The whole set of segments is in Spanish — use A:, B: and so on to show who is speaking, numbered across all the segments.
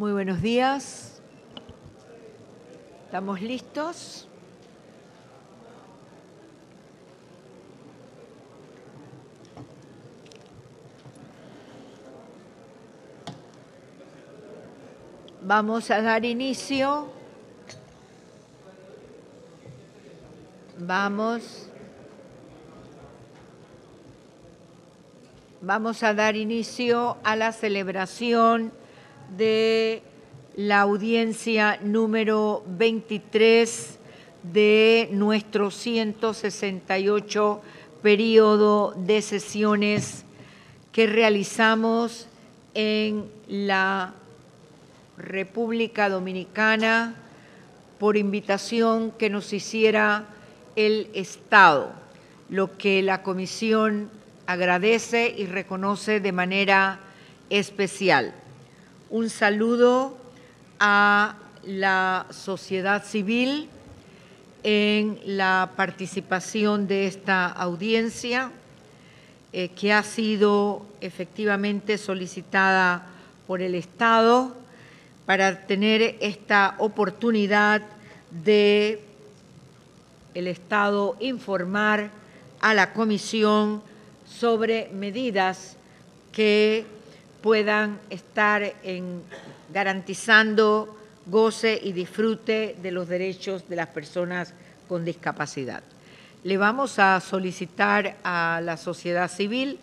A: Muy buenos días. ¿Estamos listos? Vamos a dar inicio. Vamos. Vamos a dar inicio a la celebración de la audiencia número 23 de nuestro 168 periodo de sesiones que realizamos en la República Dominicana por invitación que nos hiciera el Estado, lo que la Comisión agradece y reconoce de manera especial un saludo a la sociedad civil en la participación de esta audiencia eh, que ha sido efectivamente solicitada por el Estado para tener esta oportunidad de el Estado informar a la Comisión sobre medidas que puedan estar en, garantizando goce y disfrute de los derechos de las personas con discapacidad. Le vamos a solicitar a la sociedad civil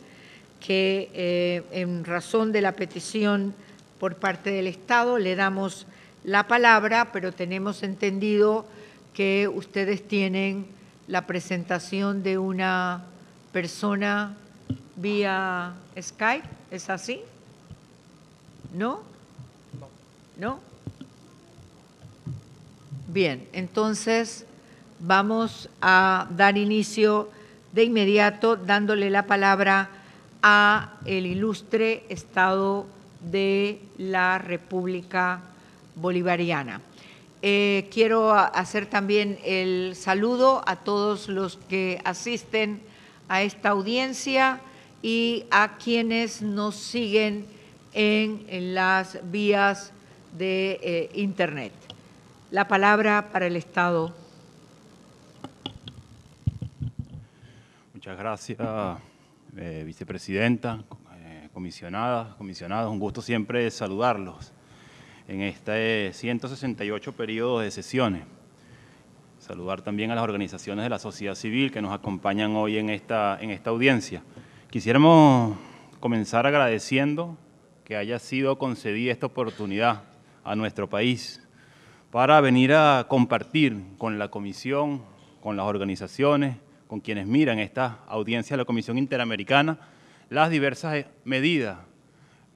A: que eh, en razón de la petición por parte del Estado le damos la palabra, pero tenemos entendido que ustedes tienen la presentación de una persona vía Skype, ¿es así? ¿No? ¿No? Bien, entonces vamos a dar inicio de inmediato dándole la palabra a el ilustre Estado de la República Bolivariana. Eh, quiero hacer también el saludo a todos los que asisten a esta audiencia y a quienes nos siguen en, las vías de eh, Internet. La palabra para el Estado.
B: Muchas gracias, eh, vicepresidenta, eh, comisionadas, comisionados. Un gusto siempre saludarlos en este 168 periodos de sesiones. Saludar también a las organizaciones de la sociedad civil que nos acompañan hoy en esta, en esta audiencia. Quisiéramos comenzar agradeciendo que haya sido concedida esta oportunidad a nuestro país para venir a compartir con la comisión, con las organizaciones, con quienes miran esta audiencia de la Comisión Interamericana, las diversas medidas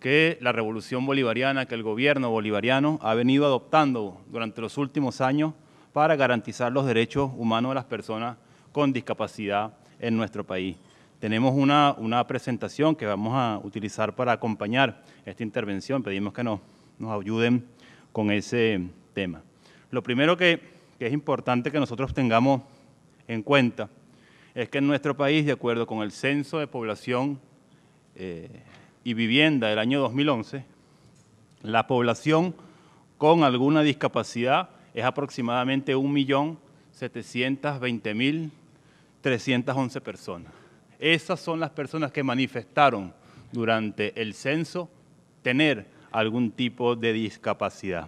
B: que la revolución bolivariana, que el gobierno bolivariano ha venido adoptando durante los últimos años para garantizar los derechos humanos de las personas con discapacidad en nuestro país. Tenemos una, presentación que vamos a utilizar para acompañar esta intervención. Pedimos que nos, ayuden con ese tema. Lo primero que, es importante que nosotros tengamos en cuenta es que en nuestro país, de acuerdo con el Censo de Población eh, y Vivienda del año 2011, la población con alguna discapacidad es aproximadamente 1.720.311 personas. Esas son las personas que manifestaron durante el censo tener algún tipo de discapacidad.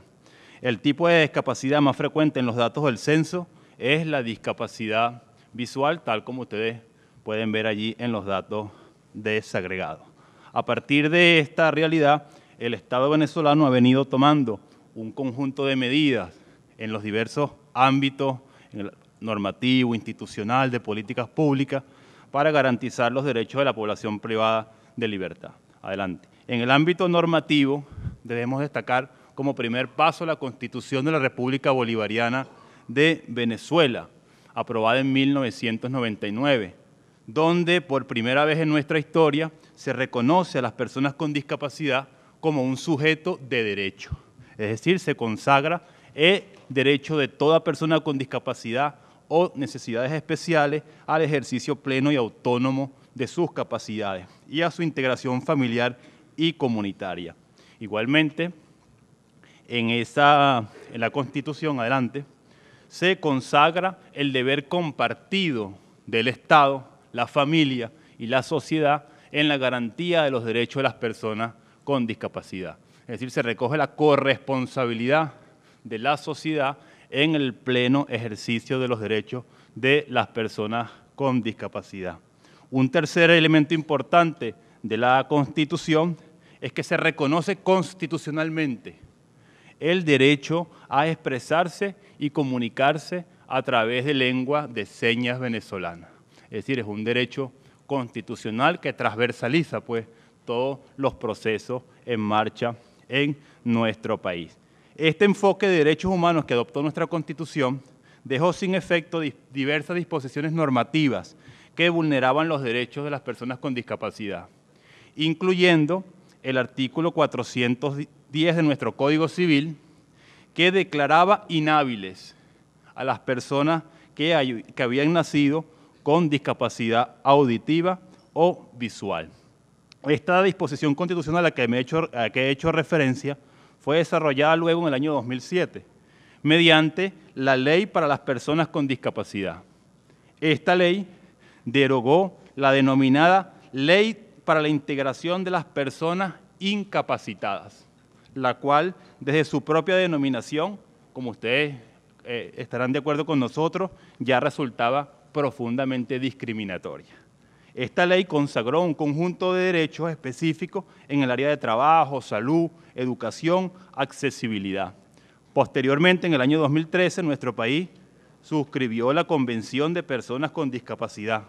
B: El tipo de discapacidad más frecuente en los datos del censo es la discapacidad visual, tal como ustedes pueden ver allí en los datos desagregados. A partir de esta realidad, el Estado venezolano ha venido tomando un conjunto de medidas en los diversos ámbitos, normativo, institucional, de políticas públicas, para garantizar los derechos de la población privada de libertad. Adelante. En el ámbito normativo debemos destacar como primer paso la Constitución de la República Bolivariana de Venezuela, aprobada en 1999, donde por primera vez en nuestra historia se reconoce a las personas con discapacidad como un sujeto de derecho. Es decir, se consagra el derecho de toda persona con discapacidad o necesidades especiales al ejercicio pleno y autónomo de sus capacidades y a su integración familiar y comunitaria. Igualmente, en, esa, en la Constitución, adelante, se consagra el deber compartido del Estado, la familia y la sociedad en la garantía de los derechos de las personas con discapacidad. Es decir, se recoge la corresponsabilidad de la sociedad en el pleno ejercicio de los derechos de las personas con discapacidad. Un tercer elemento importante de la Constitución es que se reconoce constitucionalmente el derecho a expresarse y comunicarse a través de lengua de señas venezolana. Es decir, es un derecho constitucional que transversaliza pues todos los procesos en marcha en nuestro país. Este enfoque de derechos humanos que adoptó nuestra Constitución dejó sin efecto diversas disposiciones normativas que vulneraban los derechos de las personas con discapacidad, incluyendo el artículo 410 de nuestro Código Civil, que declaraba inhábiles a las personas que, habían nacido con discapacidad auditiva o visual. Esta disposición constitucional a la que he hecho referencia fue desarrollada luego en el año 2007 mediante la ley para las personas con discapacidad. Esta ley derogó la denominada Ley para la Integración de las Personas Incapacitadas, la cual desde su propia denominación, como ustedes eh, estarán de acuerdo con nosotros, ya resultaba profundamente discriminatoria. Esta ley consagró un conjunto de derechos específicos en el área de trabajo, salud, educación, accesibilidad. Posteriormente, en el año 2013, nuestro país suscribió la Convención de Personas con Discapacidad,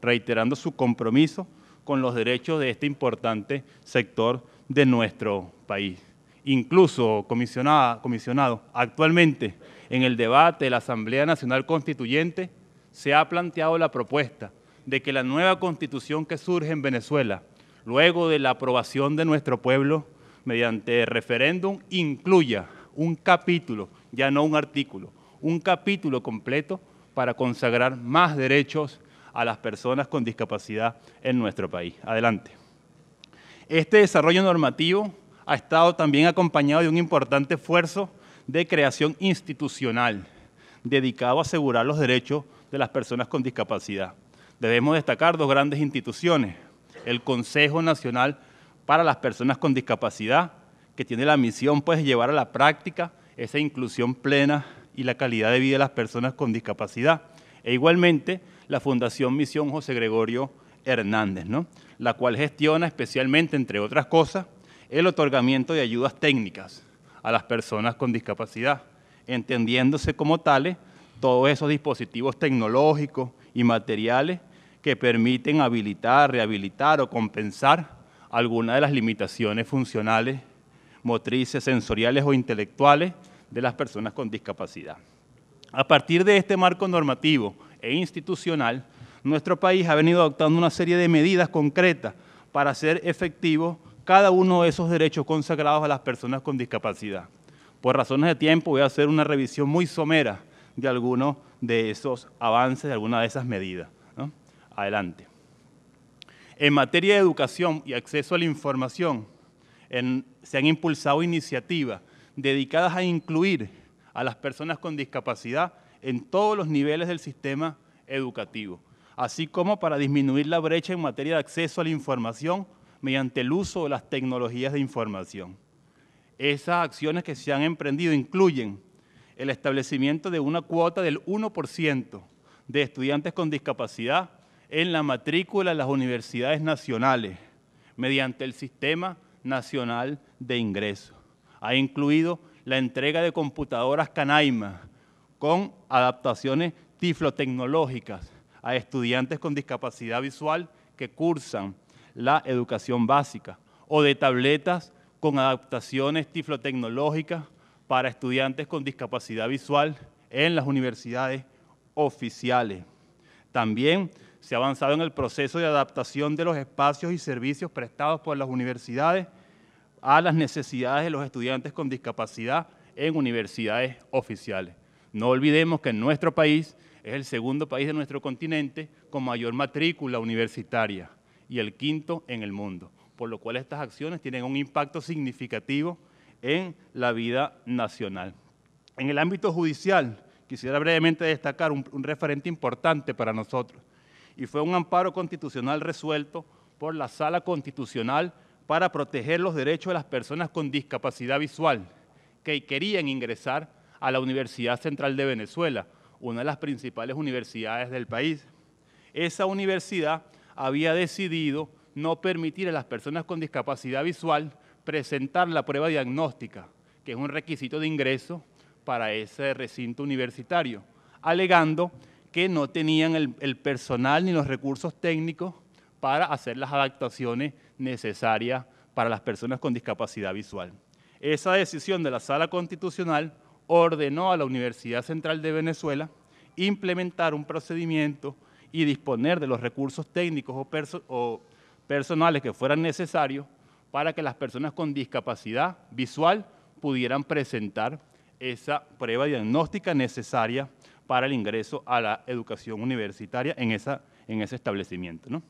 B: reiterando su compromiso con los derechos de este importante sector de nuestro país. Incluso, comisionado, comisionado, actualmente en el debate de la Asamblea Nacional Constituyente se ha planteado la propuesta de que la nueva constitución que surge en Venezuela, luego de la aprobación de nuestro pueblo mediante referéndum, incluya un capítulo, ya no un artículo, un capítulo completo para consagrar más derechos a las personas con discapacidad en nuestro país. Adelante. Este desarrollo normativo ha estado también acompañado de un importante esfuerzo de creación institucional dedicado a asegurar los derechos de las personas con discapacidad debemos destacar dos grandes instituciones. El Consejo Nacional para las Personas con Discapacidad, que tiene la misión pues llevar a la práctica esa inclusión plena y la calidad de vida de las personas con discapacidad. E igualmente la Fundación Misión José Gregorio Hernández, la cual gestiona especialmente, entre otras cosas, el otorgamiento de ayudas técnicas a las personas con discapacidad, entendiéndose como tales todos esos dispositivos tecnológicos y materiales que permiten habilitar, rehabilitar o compensar alguna de las limitaciones funcionales, motrices, sensoriales o intelectuales de las personas con discapacidad. A partir de este marco normativo e institucional, nuestro país ha venido adoptando una serie de medidas concretas para hacer efectivo cada uno de esos derechos consagrados a las personas con discapacidad. Por razones de tiempo voy a hacer una revisión muy somera de algunos de esos avances, de algunas de esas medidas adelante. En materia de educación y acceso a la información, se han impulsado iniciativas dedicadas a incluir a las personas con discapacidad en todos los niveles del sistema educativo, así como para disminuir la brecha en materia de acceso a la información mediante el uso de las tecnologías de información. Esas acciones que se han emprendido incluyen el establecimiento de una cuota del 1% de estudiantes con discapacidad en la matrícula de las universidades nacionales mediante el Sistema Nacional de Ingreso. Ha incluido la entrega de computadoras Canaima con adaptaciones tiflotecnológicas a estudiantes con discapacidad visual que cursan la educación básica o de tabletas con adaptaciones tiflotecnológicas para estudiantes con discapacidad visual en las universidades oficiales. También se ha avanzado en el proceso de adaptación de los espacios y servicios prestados por las universidades a las necesidades de los estudiantes con discapacidad en universidades oficiales. No olvidemos que en nuestro país es el segundo país de nuestro continente con mayor matrícula universitaria y el quinto en el mundo, por lo cual estas acciones tienen un impacto significativo en la vida nacional. En el ámbito judicial, quisiera brevemente destacar un referente importante para nosotros, y fue un amparo constitucional resuelto por la Sala Constitucional para proteger los derechos de las personas con discapacidad visual que querían ingresar a la Universidad Central de Venezuela, una de las principales universidades del país. Esa universidad había decidido no permitir a las personas con discapacidad visual presentar la prueba diagnóstica, que es un requisito de ingreso para ese recinto universitario, alegando que no tenían el, personal ni los recursos técnicos para hacer las adaptaciones necesarias para las personas con discapacidad visual. Esa decisión de la Sala Constitucional ordenó a la Universidad Central de Venezuela implementar un procedimiento y disponer de los recursos técnicos o personales que fueran necesarios para que las personas con discapacidad visual pudieran presentar esa prueba diagnóstica necesaria para el ingreso a la educación universitaria en, esa, ese establecimiento. ¿no?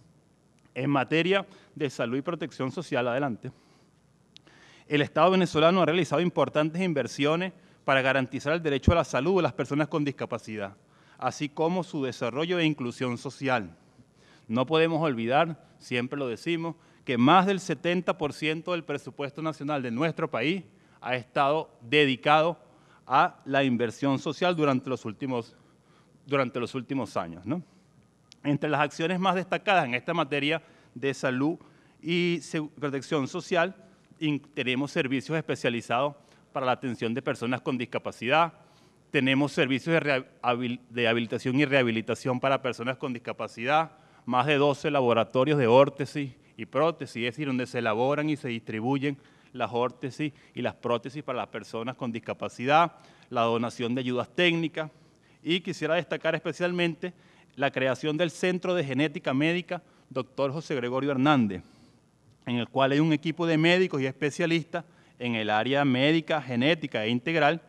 B: En materia de salud y protección social, adelante, el Estado venezolano ha realizado importantes inversiones para garantizar el derecho a la salud de las personas con discapacidad, así como su desarrollo e inclusión social. No podemos olvidar, siempre lo decimos, que más del 70% del presupuesto nacional de nuestro país ha estado dedicado a la inversión social durante los últimos, durante los últimos años. Entre las acciones más destacadas en esta materia de salud y protección social, tenemos servicios especializados para la atención de personas con discapacidad, tenemos servicios de, de habilitación y rehabilitación para personas con discapacidad, más de 12 laboratorios de órtesis y prótesis, es decir, donde se elaboran y se distribuyen las órtesis y las prótesis para las personas con discapacidad, la donación de ayudas técnicas y quisiera destacar especialmente la creación del Centro de Genética Médica Dr. José Gregorio Hernández, en el cual hay un equipo de médicos y especialistas en el área médica, genética e integral,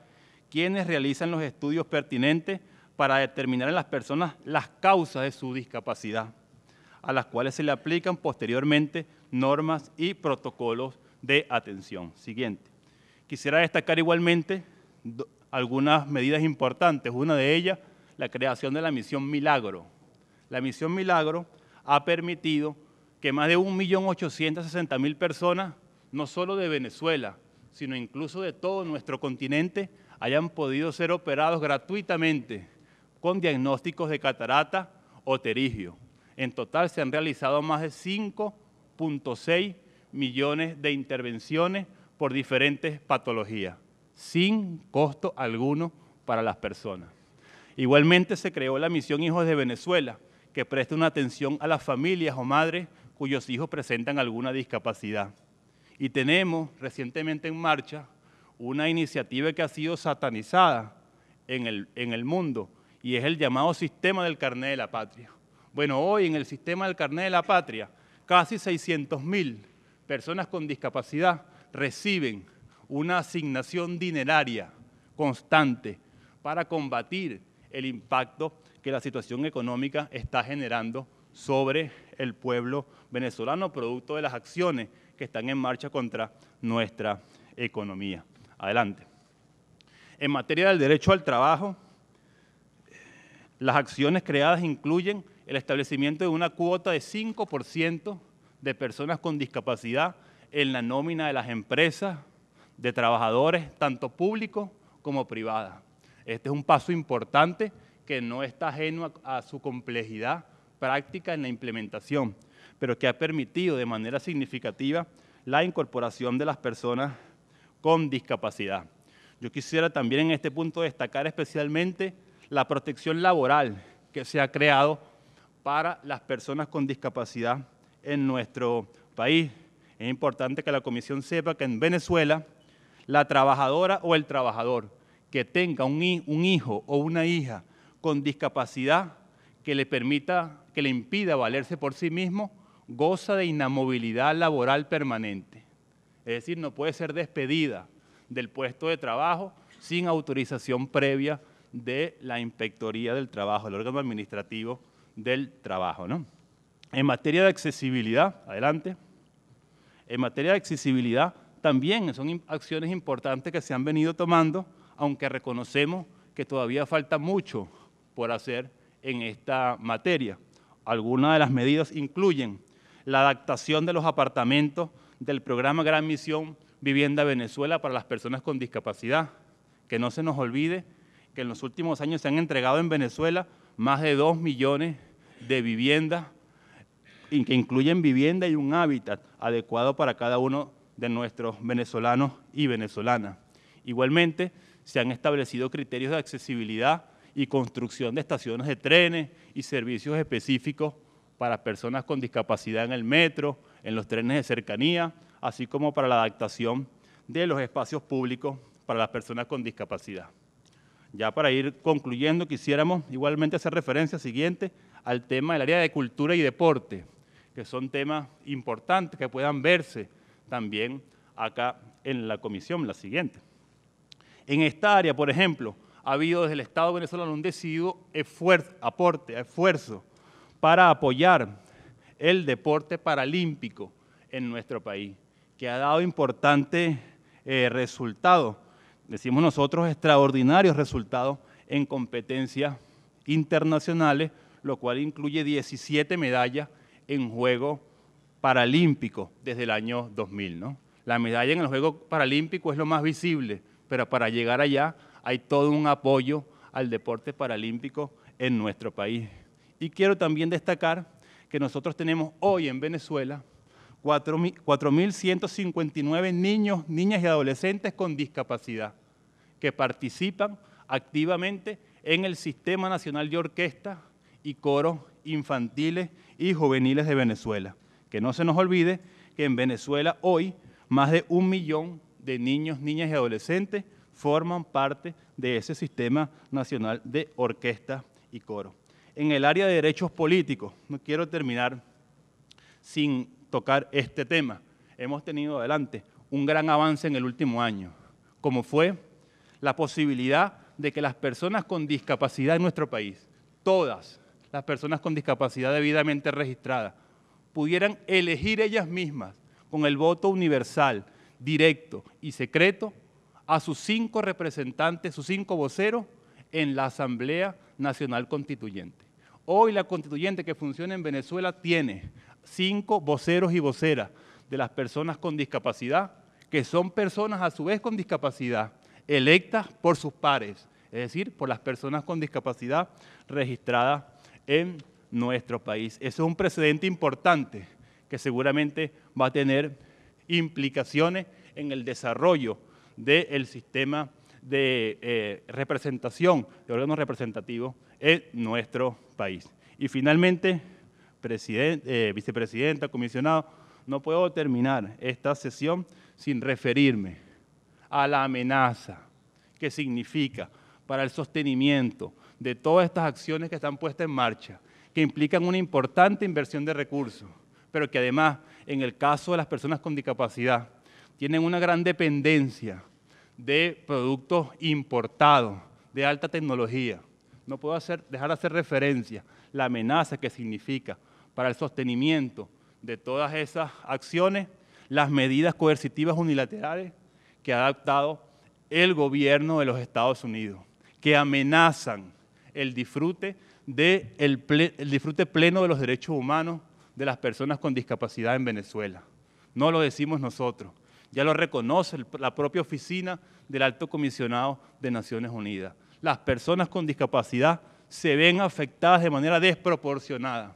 B: quienes realizan los estudios pertinentes para determinar en las personas las causas de su discapacidad, a las cuales se le aplican posteriormente normas y protocolos de atención. Siguiente. Quisiera destacar igualmente algunas medidas importantes. Una de ellas, la creación de la misión Milagro. La misión Milagro ha permitido que más de 1.860.000 personas, no solo de Venezuela, sino incluso de todo nuestro continente, hayan podido ser operados gratuitamente con diagnósticos de catarata o terigio. En total se han realizado más de 5.6 millones de intervenciones por diferentes patologías, sin costo alguno para las personas. Igualmente se creó la misión Hijos de Venezuela, que presta una atención a las familias o madres cuyos hijos presentan alguna discapacidad. Y tenemos recientemente en marcha una iniciativa que ha sido satanizada en el, mundo y es el llamado sistema del Carné de la patria. Bueno, hoy en el sistema del Carné de la patria, casi 600 mil personas con discapacidad reciben una asignación dineraria constante para combatir el impacto que la situación económica está generando sobre el pueblo venezolano, producto de las acciones que están en marcha contra nuestra economía. Adelante. En materia del derecho al trabajo, las acciones creadas incluyen el establecimiento de una cuota de 5% de personas con discapacidad en la nómina de las empresas, de trabajadores, tanto públicos como privada. Este es un paso importante que no está ajeno a su complejidad práctica en la implementación, pero que ha permitido de manera significativa la incorporación de las personas con discapacidad. Yo quisiera también en este punto destacar especialmente la protección laboral que se ha creado para las personas con discapacidad en nuestro país. Es importante que la comisión sepa que en Venezuela la trabajadora o el trabajador que tenga un, hijo o una hija con discapacidad que le permita, que le impida valerse por sí mismo, goza de inamovilidad laboral permanente. Es decir, no puede ser despedida del puesto de trabajo sin autorización previa de la Inspectoría del Trabajo, el órgano administrativo del trabajo, ¿no? En materia de accesibilidad, adelante. En materia de accesibilidad también son acciones importantes que se han venido tomando, aunque reconocemos que todavía falta mucho por hacer en esta materia. Algunas de las medidas incluyen la adaptación de los apartamentos del programa Gran Misión Vivienda Venezuela para las personas con discapacidad. Que no se nos olvide que en los últimos años se han entregado en Venezuela más de dos millones de viviendas que incluyen vivienda y un hábitat adecuado para cada uno de nuestros venezolanos y venezolanas. Igualmente, se han establecido criterios de accesibilidad y construcción de estaciones de trenes y servicios específicos para personas con discapacidad en el metro, en los trenes de cercanía, así como para la adaptación de los espacios públicos para las personas con discapacidad. Ya para ir concluyendo, quisiéramos igualmente hacer referencia siguiente al tema del área de cultura y deporte que son temas importantes que puedan verse también acá en la comisión, la siguiente. En esta área, por ejemplo, ha habido desde el Estado venezolano un decidido esfuerzo, aporte, esfuerzo para apoyar el deporte paralímpico en nuestro país, que ha dado importantes eh, resultados, decimos nosotros, extraordinarios resultados en competencias internacionales, lo cual incluye 17 medallas en Juego Paralímpico desde el año 2000. ¿no? La medalla en el Juego Paralímpico es lo más visible, pero para llegar allá hay todo un apoyo al deporte paralímpico en nuestro país. Y quiero también destacar que nosotros tenemos hoy en Venezuela 4.159 niños, niñas y adolescentes con discapacidad que participan activamente en el Sistema Nacional de Orquesta y Coros Infantiles y juveniles de Venezuela. Que no se nos olvide que en Venezuela hoy más de un millón de niños, niñas y adolescentes forman parte de ese sistema nacional de orquesta y coro. En el área de derechos políticos, no quiero terminar sin tocar este tema. Hemos tenido adelante un gran avance en el último año, como fue la posibilidad de que las personas con discapacidad en nuestro país, todas, las personas con discapacidad debidamente registradas, pudieran elegir ellas mismas con el voto universal, directo y secreto a sus cinco representantes, sus cinco voceros en la Asamblea Nacional Constituyente. Hoy la constituyente que funciona en Venezuela tiene cinco voceros y voceras de las personas con discapacidad, que son personas a su vez con discapacidad, electas por sus pares, es decir, por las personas con discapacidad registradas en nuestro país. es un precedente importante que seguramente va a tener implicaciones en el desarrollo del sistema de eh, representación, de órganos representativos en nuestro país. Y finalmente, eh, vicepresidenta, comisionado, no puedo terminar esta sesión sin referirme a la amenaza que significa para el sostenimiento, de todas estas acciones que están puestas en marcha, que implican una importante inversión de recursos, pero que además, en el caso de las personas con discapacidad, tienen una gran dependencia de productos importados, de alta tecnología. No puedo hacer, dejar de hacer referencia la amenaza que significa para el sostenimiento de todas esas acciones, las medidas coercitivas unilaterales que ha adoptado el gobierno de los Estados Unidos, que amenazan el disfrute, disfrute pleno de los derechos humanos de las personas con discapacidad en Venezuela. No lo decimos nosotros, ya lo reconoce la propia oficina del Alto Comisionado de Naciones Unidas. Las personas con discapacidad se ven afectadas de manera desproporcionada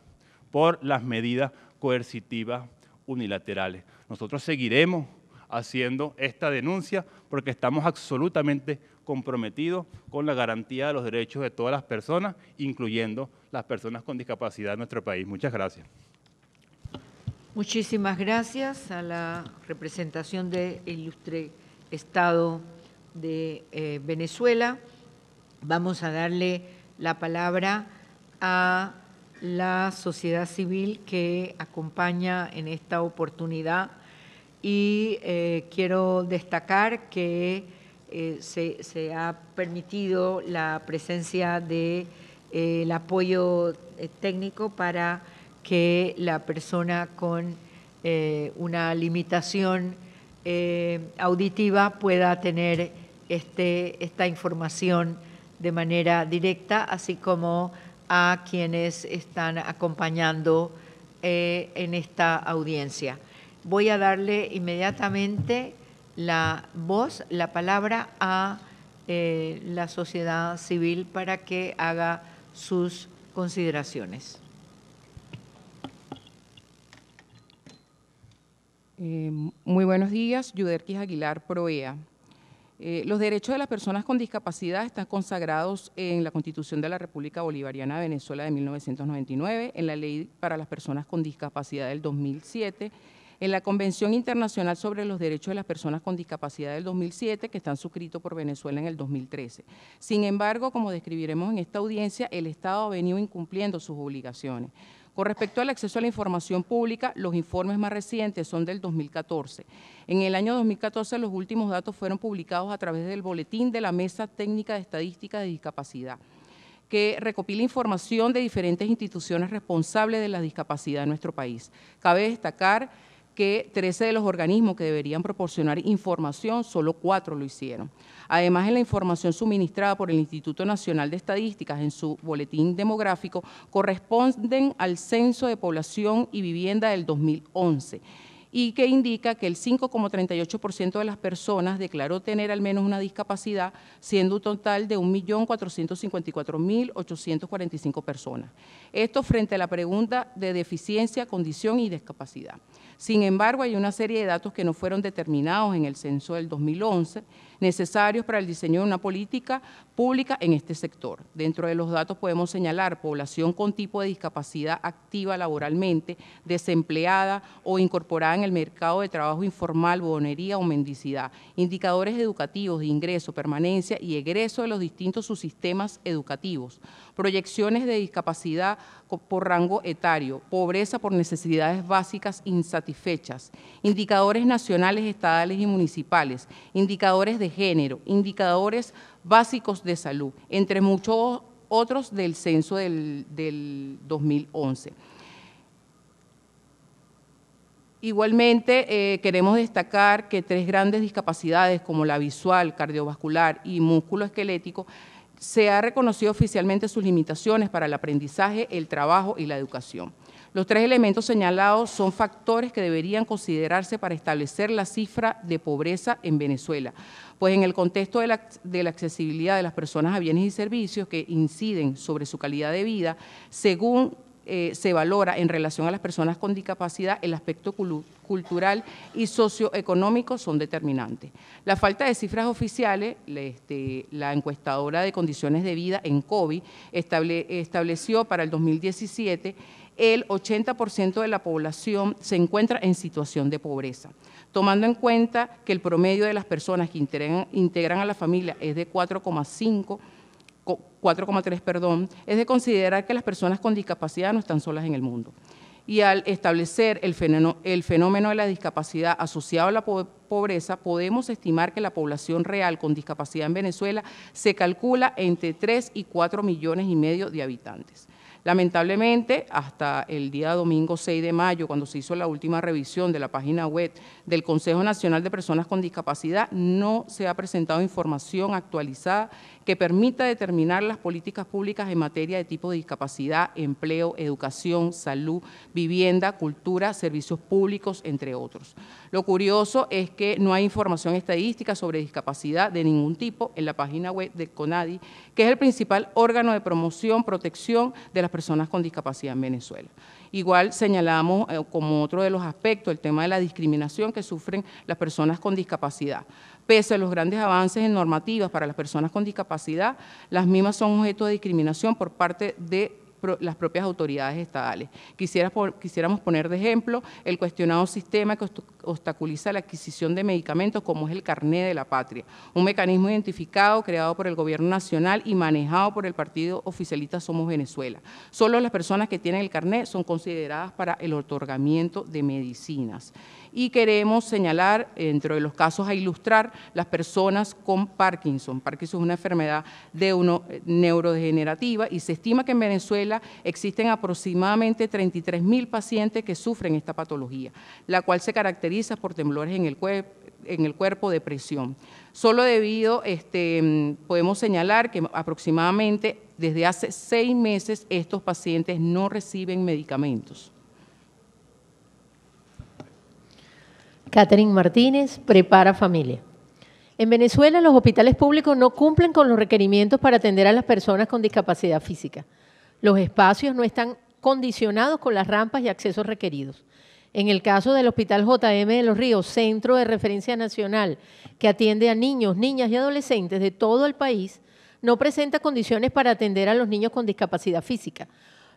B: por las medidas coercitivas unilaterales. Nosotros seguiremos haciendo esta denuncia porque estamos absolutamente comprometido con la garantía de los derechos de todas las personas, incluyendo las personas con discapacidad en nuestro país. Muchas gracias.
A: Muchísimas gracias a la representación del ilustre Estado de eh, Venezuela. Vamos a darle la palabra a la sociedad civil que acompaña en esta oportunidad y eh, quiero destacar que eh, se, ha permitido la presencia del eh, apoyo eh, técnico para que la persona con una limitación auditiva pueda tener este, esta información de manera directa, así como a quienes están acompañando en esta audiencia. Voy a darle inmediatamente la voz, la palabra a eh, la sociedad civil para que haga sus consideraciones.
C: Eh, muy buenos días, Yuderquis Aguilar, Proea. Eh, los derechos de las personas con discapacidad están consagrados en la Constitución de la República Bolivariana de Venezuela de 1999, en la Ley para las Personas con Discapacidad del 2007 en la Convención Internacional sobre los Derechos de las Personas con Discapacidad del 2007, que están suscritos por Venezuela en el 2013. Sin embargo, como describiremos en esta audiencia, el Estado ha venido incumpliendo sus obligaciones. Con respecto al acceso a la información pública, los informes más recientes son del 2014. En el año 2014 los últimos datos fueron publicados a través del Boletín de la Mesa Técnica de Estadística de Discapacidad que recopila información de diferentes instituciones responsables de la discapacidad en nuestro país. Cabe destacar que 13 de los organismos que deberían proporcionar información, solo 4 lo hicieron. Además, en la información suministrada por el Instituto Nacional de Estadísticas en su boletín demográfico, corresponden al Censo de Población y Vivienda del 2011 y que indica que el 5,38% de las personas declaró tener al menos una discapacidad, siendo un total de 1.454.845 personas. Esto frente a la pregunta de deficiencia, condición y discapacidad. Sin embargo, hay una serie de datos que no fueron determinados en el censo del 2011 necesarios para el diseño de una política pública en este sector. Dentro de los datos podemos señalar población con tipo de discapacidad activa laboralmente, desempleada o incorporada en el mercado de trabajo informal, bonería o mendicidad, indicadores educativos de ingreso, permanencia y egreso de los distintos subsistemas educativos, proyecciones de discapacidad por rango etario, pobreza por necesidades básicas insatisfechas, indicadores nacionales, estatales y municipales, indicadores de género, indicadores básicos de salud, entre muchos otros del censo del, 2011. Igualmente, eh, queremos destacar que tres grandes discapacidades como la visual, cardiovascular y músculo esquelético se ha reconocido oficialmente sus limitaciones para el aprendizaje, el trabajo y la educación. Los tres elementos señalados son factores que deberían considerarse para establecer la cifra de pobreza en Venezuela, pues en el contexto de la, accesibilidad de las personas a bienes y servicios que inciden sobre su calidad de vida, según eh, se valora en relación a las personas con discapacidad, el aspecto cultural y socioeconómico son determinantes. La falta de cifras oficiales, este, la encuestadora de condiciones de vida en COVID estableció para el 2017 el 80% de la población se encuentra en situación de pobreza. Tomando en cuenta que el promedio de las personas que integran a la familia es de 4,5%, 4,3, perdón, es de considerar que las personas con discapacidad no están solas en el mundo. Y al establecer el fenómeno, el fenómeno de la discapacidad asociado a la pobreza, podemos estimar que la población real con discapacidad en Venezuela se calcula entre 3 y 4 millones y medio de habitantes. Lamentablemente, hasta el día domingo 6 de mayo, cuando se hizo la última revisión de la página web del Consejo Nacional de Personas con Discapacidad, no se ha presentado información actualizada que permita determinar las políticas públicas en materia de tipo de discapacidad, empleo, educación, salud, vivienda, cultura, servicios públicos, entre otros. Lo curioso es que no hay información estadística sobre discapacidad de ningún tipo en la página web de CONADI, que es el principal órgano de promoción, protección de las personas con discapacidad en Venezuela. Igual señalamos eh, como otro de los aspectos el tema de la discriminación que sufren las personas con discapacidad. Pese a los grandes avances en normativas para las personas con discapacidad, las mismas son objeto de discriminación por parte de las propias autoridades estatales. Quisiera quisiéramos poner de ejemplo el cuestionado sistema que obstaculiza la adquisición de medicamentos como es el carné de la patria, un mecanismo identificado, creado por el gobierno nacional y manejado por el partido oficialista Somos Venezuela. Solo las personas que tienen el carné son consideradas para el otorgamiento de medicinas. Y queremos señalar, dentro de los casos a ilustrar, las personas con Parkinson. Parkinson es una enfermedad eh, neurodegenerativa y se estima que en Venezuela existen aproximadamente 33 pacientes que sufren esta patología, la cual se caracteriza por temblores en el, cuerpo de presión. Solo debido, este, podemos señalar que aproximadamente desde hace seis meses estos pacientes no reciben medicamentos.
D: Catherine Martínez, prepara familia. En Venezuela los hospitales públicos no cumplen con los requerimientos para atender a las personas con discapacidad física. Los espacios no están condicionados con las rampas y accesos requeridos. En el caso del Hospital JM de los Ríos, centro de referencia nacional que atiende a niños, niñas y adolescentes de todo el país, no presenta condiciones para atender a los niños con discapacidad física.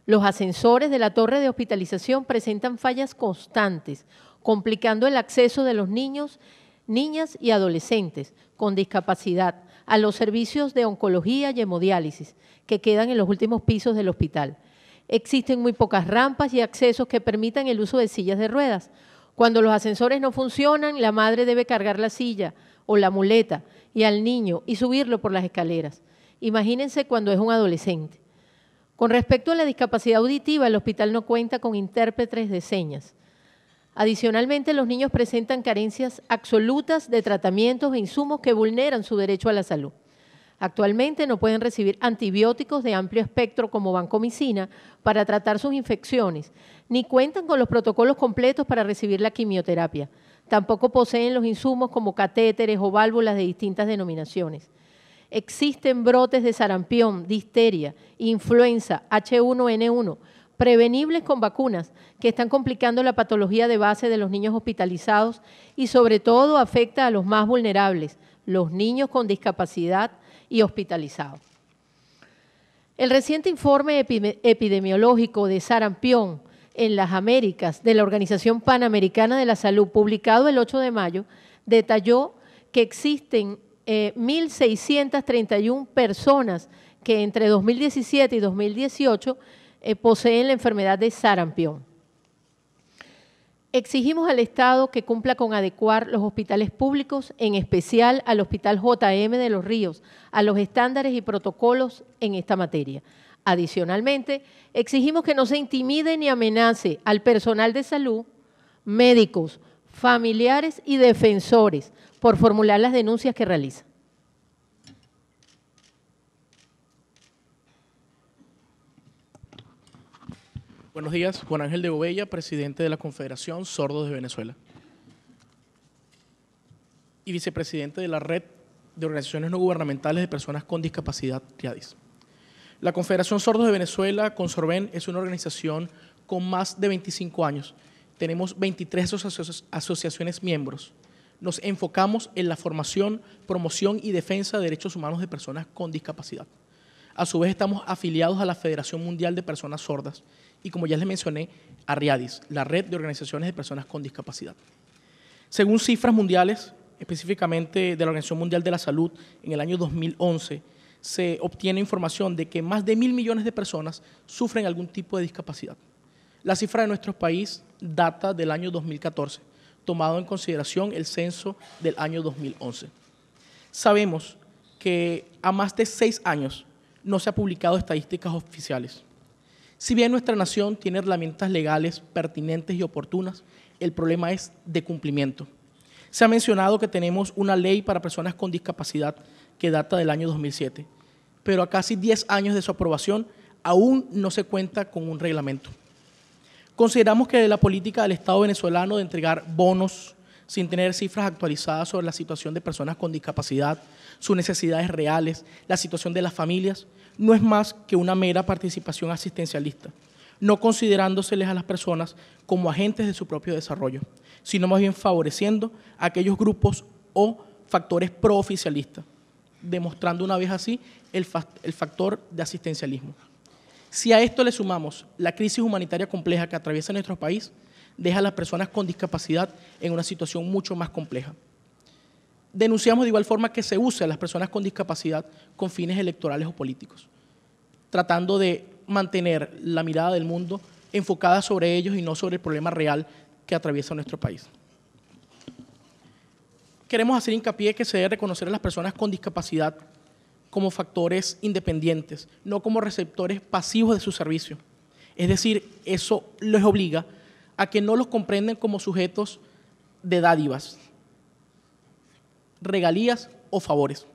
D: Los ascensores de la torre de hospitalización presentan fallas constantes, complicando el acceso de los niños, niñas y adolescentes con discapacidad a los servicios de oncología y hemodiálisis que quedan en los últimos pisos del hospital. Existen muy pocas rampas y accesos que permitan el uso de sillas de ruedas. Cuando los ascensores no funcionan, la madre debe cargar la silla o la muleta y al niño y subirlo por las escaleras. Imagínense cuando es un adolescente. Con respecto a la discapacidad auditiva, el hospital no cuenta con intérpretes de señas. Adicionalmente, los niños presentan carencias absolutas de tratamientos e insumos que vulneran su derecho a la salud. Actualmente no pueden recibir antibióticos de amplio espectro como vancomicina para tratar sus infecciones, ni cuentan con los protocolos completos para recibir la quimioterapia. Tampoco poseen los insumos como catéteres o válvulas de distintas denominaciones. Existen brotes de sarampión, disteria, influenza, H1N1, prevenibles con vacunas que están complicando la patología de base de los niños hospitalizados y sobre todo afecta a los más vulnerables, los niños con discapacidad, y El reciente informe epidemiológico de sarampión en las Américas de la Organización Panamericana de la Salud, publicado el 8 de mayo, detalló que existen 1.631 eh, personas que entre 2017 y 2018 eh, poseen la enfermedad de sarampión. Exigimos al Estado que cumpla con adecuar los hospitales públicos, en especial al Hospital JM de Los Ríos, a los estándares y protocolos en esta materia. Adicionalmente, exigimos que no se intimide ni amenace al personal de salud, médicos, familiares y defensores por formular las denuncias que realizan.
E: Buenos días, Juan Ángel de Obella, presidente de la Confederación Sordos de Venezuela y vicepresidente de la Red de Organizaciones No Gubernamentales de Personas con Discapacidad, RIADIS. La Confederación Sordos de Venezuela, Consorven es una organización con más de 25 años. Tenemos 23 asociaciones miembros. Nos enfocamos en la formación, promoción y defensa de derechos humanos de personas con discapacidad. A su vez, estamos afiliados a la Federación Mundial de Personas Sordas, y, como ya les mencioné, ARIADIS, la Red de Organizaciones de Personas con Discapacidad. Según cifras mundiales, específicamente de la Organización Mundial de la Salud, en el año 2011 se obtiene información de que más de mil millones de personas sufren algún tipo de discapacidad. La cifra de nuestro país data del año 2014, tomado en consideración el censo del año 2011. Sabemos que a más de seis años no se han publicado estadísticas oficiales si bien nuestra nación tiene herramientas legales pertinentes y oportunas, el problema es de cumplimiento. Se ha mencionado que tenemos una ley para personas con discapacidad que data del año 2007, pero a casi 10 años de su aprobación aún no se cuenta con un reglamento. Consideramos que la política del Estado venezolano de entregar bonos sin tener cifras actualizadas sobre la situación de personas con discapacidad, sus necesidades reales, la situación de las familias, no es más que una mera participación asistencialista, no considerándoseles a las personas como agentes de su propio desarrollo, sino más bien favoreciendo a aquellos grupos o factores prooficialistas, demostrando una vez así el, el factor de asistencialismo. Si a esto le sumamos la crisis humanitaria compleja que atraviesa nuestro país, deja a las personas con discapacidad en una situación mucho más compleja. Denunciamos de igual forma que se use a las personas con discapacidad con fines electorales o políticos, tratando de mantener la mirada del mundo enfocada sobre ellos y no sobre el problema real que atraviesa nuestro país. Queremos hacer hincapié que se debe reconocer a las personas con discapacidad como factores independientes, no como receptores pasivos de su servicio. Es decir, eso les obliga a que no los comprenden como sujetos de dádivas, regalías o favores.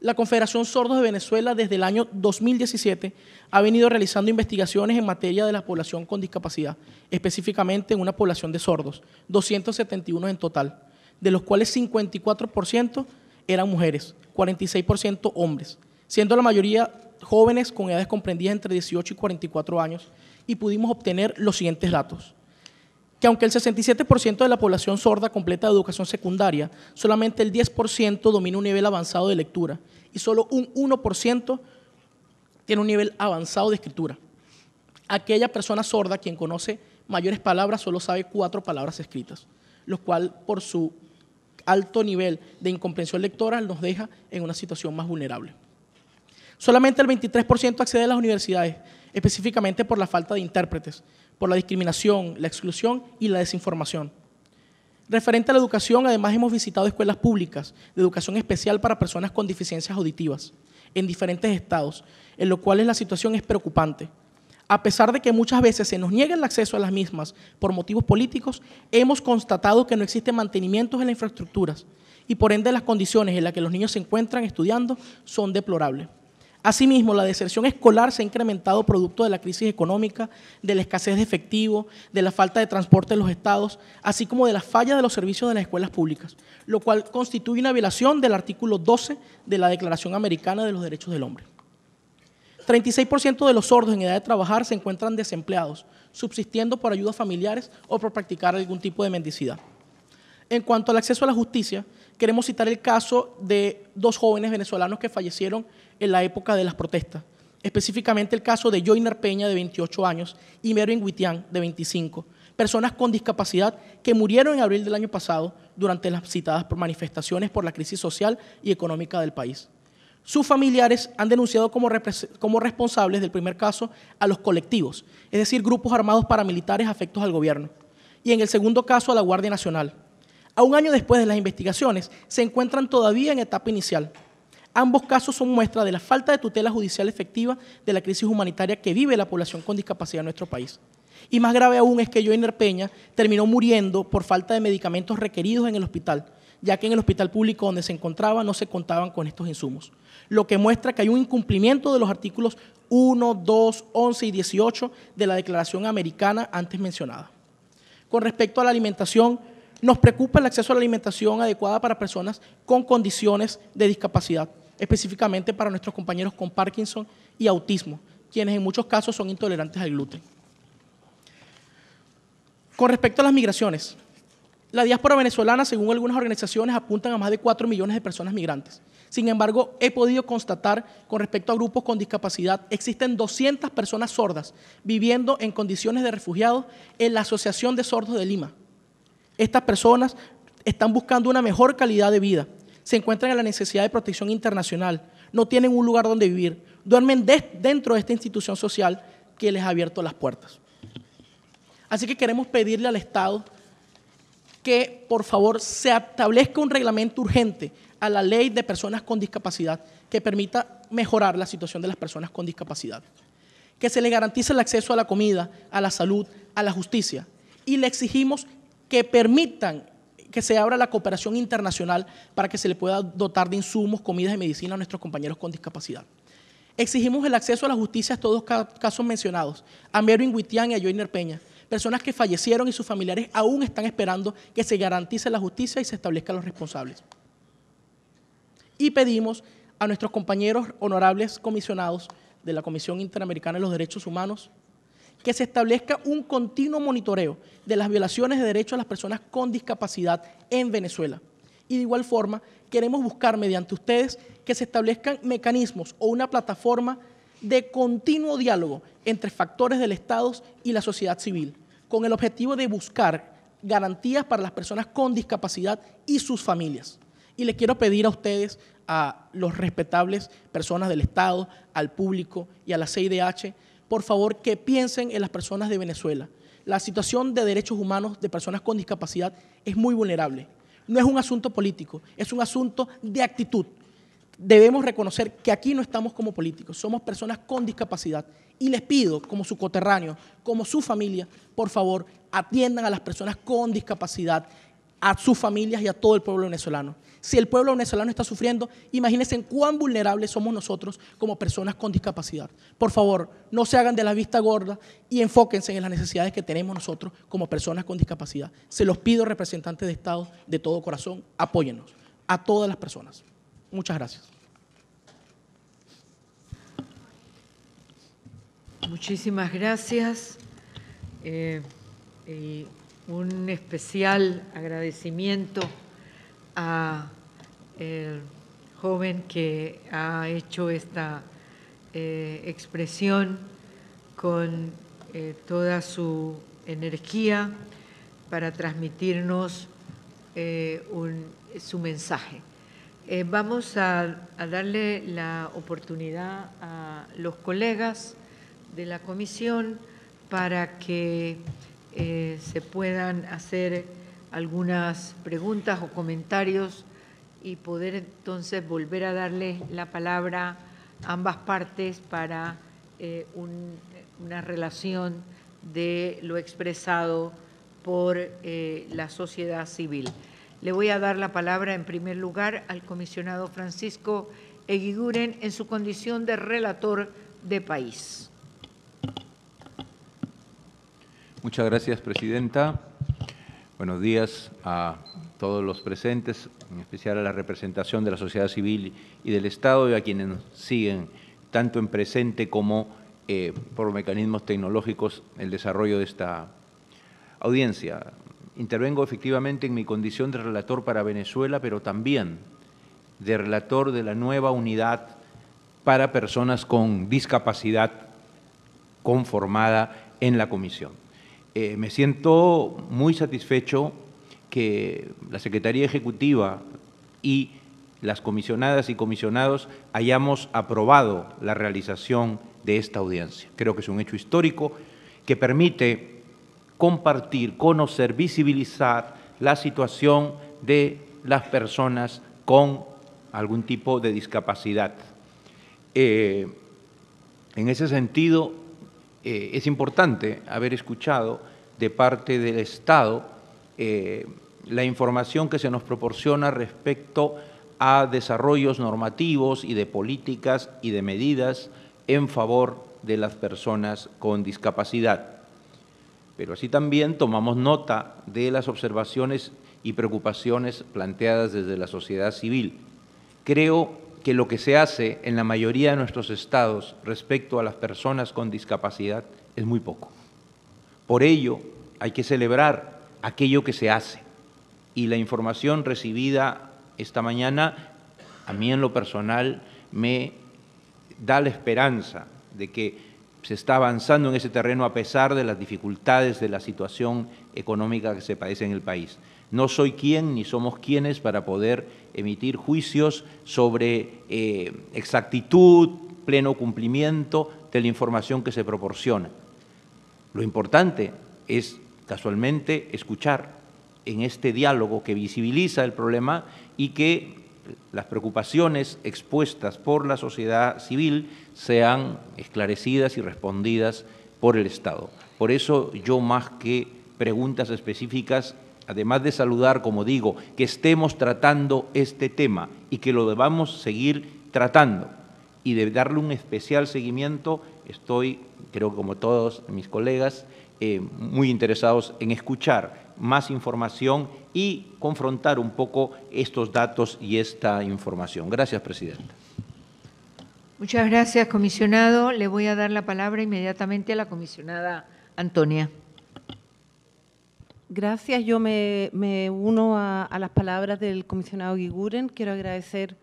E: La Confederación Sordos de Venezuela desde el año 2017 ha venido realizando investigaciones en materia de la población con discapacidad, específicamente en una población de sordos, 271 en total, de los cuales 54% eran mujeres, 46% hombres, siendo la mayoría jóvenes con edades comprendidas entre 18 y 44 años, y pudimos obtener los siguientes datos que aunque el 67% de la población sorda completa educación secundaria, solamente el 10% domina un nivel avanzado de lectura y solo un 1% tiene un nivel avanzado de escritura. Aquella persona sorda quien conoce mayores palabras solo sabe cuatro palabras escritas, lo cual por su alto nivel de incomprensión lectora nos deja en una situación más vulnerable. Solamente el 23% accede a las universidades, específicamente por la falta de intérpretes, por la discriminación, la exclusión y la desinformación. Referente a la educación, además hemos visitado escuelas públicas de educación especial para personas con deficiencias auditivas en diferentes estados, en lo cual la situación es preocupante. A pesar de que muchas veces se nos niega el acceso a las mismas por motivos políticos, hemos constatado que no existen mantenimientos en las infraestructuras y por ende las condiciones en las que los niños se encuentran estudiando son deplorables. Asimismo, la deserción escolar se ha incrementado producto de la crisis económica, de la escasez de efectivo, de la falta de transporte en los estados, así como de la falla de los servicios de las escuelas públicas, lo cual constituye una violación del artículo 12 de la Declaración Americana de los Derechos del Hombre. 36% de los sordos en edad de trabajar se encuentran desempleados, subsistiendo por ayudas familiares o por practicar algún tipo de mendicidad. En cuanto al acceso a la justicia, queremos citar el caso de dos jóvenes venezolanos que fallecieron en la época de las protestas, específicamente el caso de Joyner Peña, de 28 años, y Merwin Wittian, de 25, personas con discapacidad que murieron en abril del año pasado durante las citadas manifestaciones por la crisis social y económica del país. Sus familiares han denunciado como, responsables del primer caso a los colectivos, es decir, grupos armados paramilitares afectos al gobierno, y en el segundo caso a la Guardia Nacional. A un año después de las investigaciones, se encuentran todavía en etapa inicial, Ambos casos son muestra de la falta de tutela judicial efectiva de la crisis humanitaria que vive la población con discapacidad en nuestro país. Y más grave aún es que Joyner Peña terminó muriendo por falta de medicamentos requeridos en el hospital, ya que en el hospital público donde se encontraba no se contaban con estos insumos, lo que muestra que hay un incumplimiento de los artículos 1, 2, 11 y 18 de la Declaración Americana antes mencionada. Con respecto a la alimentación, nos preocupa el acceso a la alimentación adecuada para personas con condiciones de discapacidad específicamente para nuestros compañeros con Parkinson y autismo, quienes en muchos casos son intolerantes al gluten. Con respecto a las migraciones, la diáspora venezolana, según algunas organizaciones, apuntan a más de 4 millones de personas migrantes. Sin embargo, he podido constatar con respecto a grupos con discapacidad, existen 200 personas sordas viviendo en condiciones de refugiados en la Asociación de Sordos de Lima. Estas personas están buscando una mejor calidad de vida se encuentran en la necesidad de protección internacional, no tienen un lugar donde vivir, duermen dentro de esta institución social que les ha abierto las puertas. Así que queremos pedirle al Estado que por favor se establezca un reglamento urgente a la ley de personas con discapacidad que permita mejorar la situación de las personas con discapacidad. Que se les garantice el acceso a la comida, a la salud, a la justicia. Y le exigimos que permitan que se abra la cooperación internacional para que se le pueda dotar de insumos, comidas y medicina a nuestros compañeros con discapacidad. Exigimos el acceso a la justicia a todos los casos mencionados, a Merwin Wittian y a Joyner Peña, personas que fallecieron y sus familiares aún están esperando que se garantice la justicia y se establezcan los responsables. Y pedimos a nuestros compañeros honorables comisionados de la Comisión Interamericana de los Derechos Humanos, que se establezca un continuo monitoreo de las violaciones de derechos a las personas con discapacidad en Venezuela. Y de igual forma, queremos buscar mediante ustedes que se establezcan mecanismos o una plataforma de continuo diálogo entre factores del Estado y la sociedad civil, con el objetivo de buscar garantías para las personas con discapacidad y sus familias. Y le quiero pedir a ustedes, a los respetables personas del Estado, al público y a la CIDH, por favor, que piensen en las personas de Venezuela. La situación de derechos humanos de personas con discapacidad es muy vulnerable. No es un asunto político, es un asunto de actitud. Debemos reconocer que aquí no estamos como políticos, somos personas con discapacidad. Y les pido, como su coterráneo, como su familia, por favor, atiendan a las personas con discapacidad, a sus familias y a todo el pueblo venezolano. Si el pueblo venezolano está sufriendo, imagínense cuán vulnerables somos nosotros como personas con discapacidad. Por favor, no se hagan de la vista gorda y enfóquense en las necesidades que tenemos nosotros como personas con discapacidad. Se los pido, representantes de Estado, de todo corazón, apóyennos a todas las personas. Muchas gracias.
A: Muchísimas gracias. Eh, un especial agradecimiento a el joven que ha hecho esta eh, expresión con eh, toda su energía para transmitirnos eh, su mensaje. vamos a, darle la oportunidad a los colegas de la comisión para que se puedan hacer algunas preguntas o comentarios y poder entonces volver a darle la palabra a ambas partes para eh, una relación de lo expresado por eh, la sociedad civil. Le voy a dar la palabra en primer lugar al comisionado Francisco Eguiguren en su condición de relator de país.
F: Muchas gracias, Presidenta. Buenos días a todos los presentes, en especial a la representación de la sociedad civil y del Estado y a quienes siguen tanto en presente como eh, por mecanismos tecnológicos el desarrollo de esta audiencia. Intervengo efectivamente en mi condición de relator para Venezuela, pero también de relator de la nueva unidad para personas con discapacidad conformada en la comisión. Eh, me siento muy satisfecho que la Secretaría Ejecutiva y las comisionadas y comisionados hayamos aprobado la realización de esta audiencia. Creo que es un hecho histórico que permite compartir, conocer, visibilizar la situación de las personas con algún tipo de discapacidad. Eh, en ese sentido, eh, es importante haber escuchado de parte del Estado eh, la información que se nos proporciona respecto a desarrollos normativos y de políticas y de medidas en favor de las personas con discapacidad. Pero así también tomamos nota de las observaciones y preocupaciones planteadas desde la sociedad civil. Creo que lo que se hace en la mayoría de nuestros estados respecto a las personas con discapacidad es muy poco. Por ello, hay que celebrar aquello que se hace. Y la información recibida esta mañana, a mí en lo personal, me da la esperanza de que se está avanzando en ese terreno a pesar de las dificultades de la situación económica que se padece en el país. No soy quien ni somos quienes para poder emitir juicios sobre eh, exactitud, pleno cumplimiento de la información que se proporciona. Lo importante es casualmente escuchar en este diálogo que visibiliza el problema y que las preocupaciones expuestas por la sociedad civil sean esclarecidas y respondidas por el Estado. Por eso yo más que preguntas específicas, además de saludar, como digo, que estemos tratando este tema y que lo debamos seguir tratando y de darle un especial seguimiento, estoy, creo como todos mis colegas, eh, muy interesados en escuchar más información y confrontar un poco estos datos y esta información. Gracias, Presidenta.
A: Muchas gracias, comisionado. Le voy a dar la palabra inmediatamente a la comisionada Antonia.
G: Gracias. Yo me, me uno a, las palabras del comisionado Guiguren. Quiero agradecer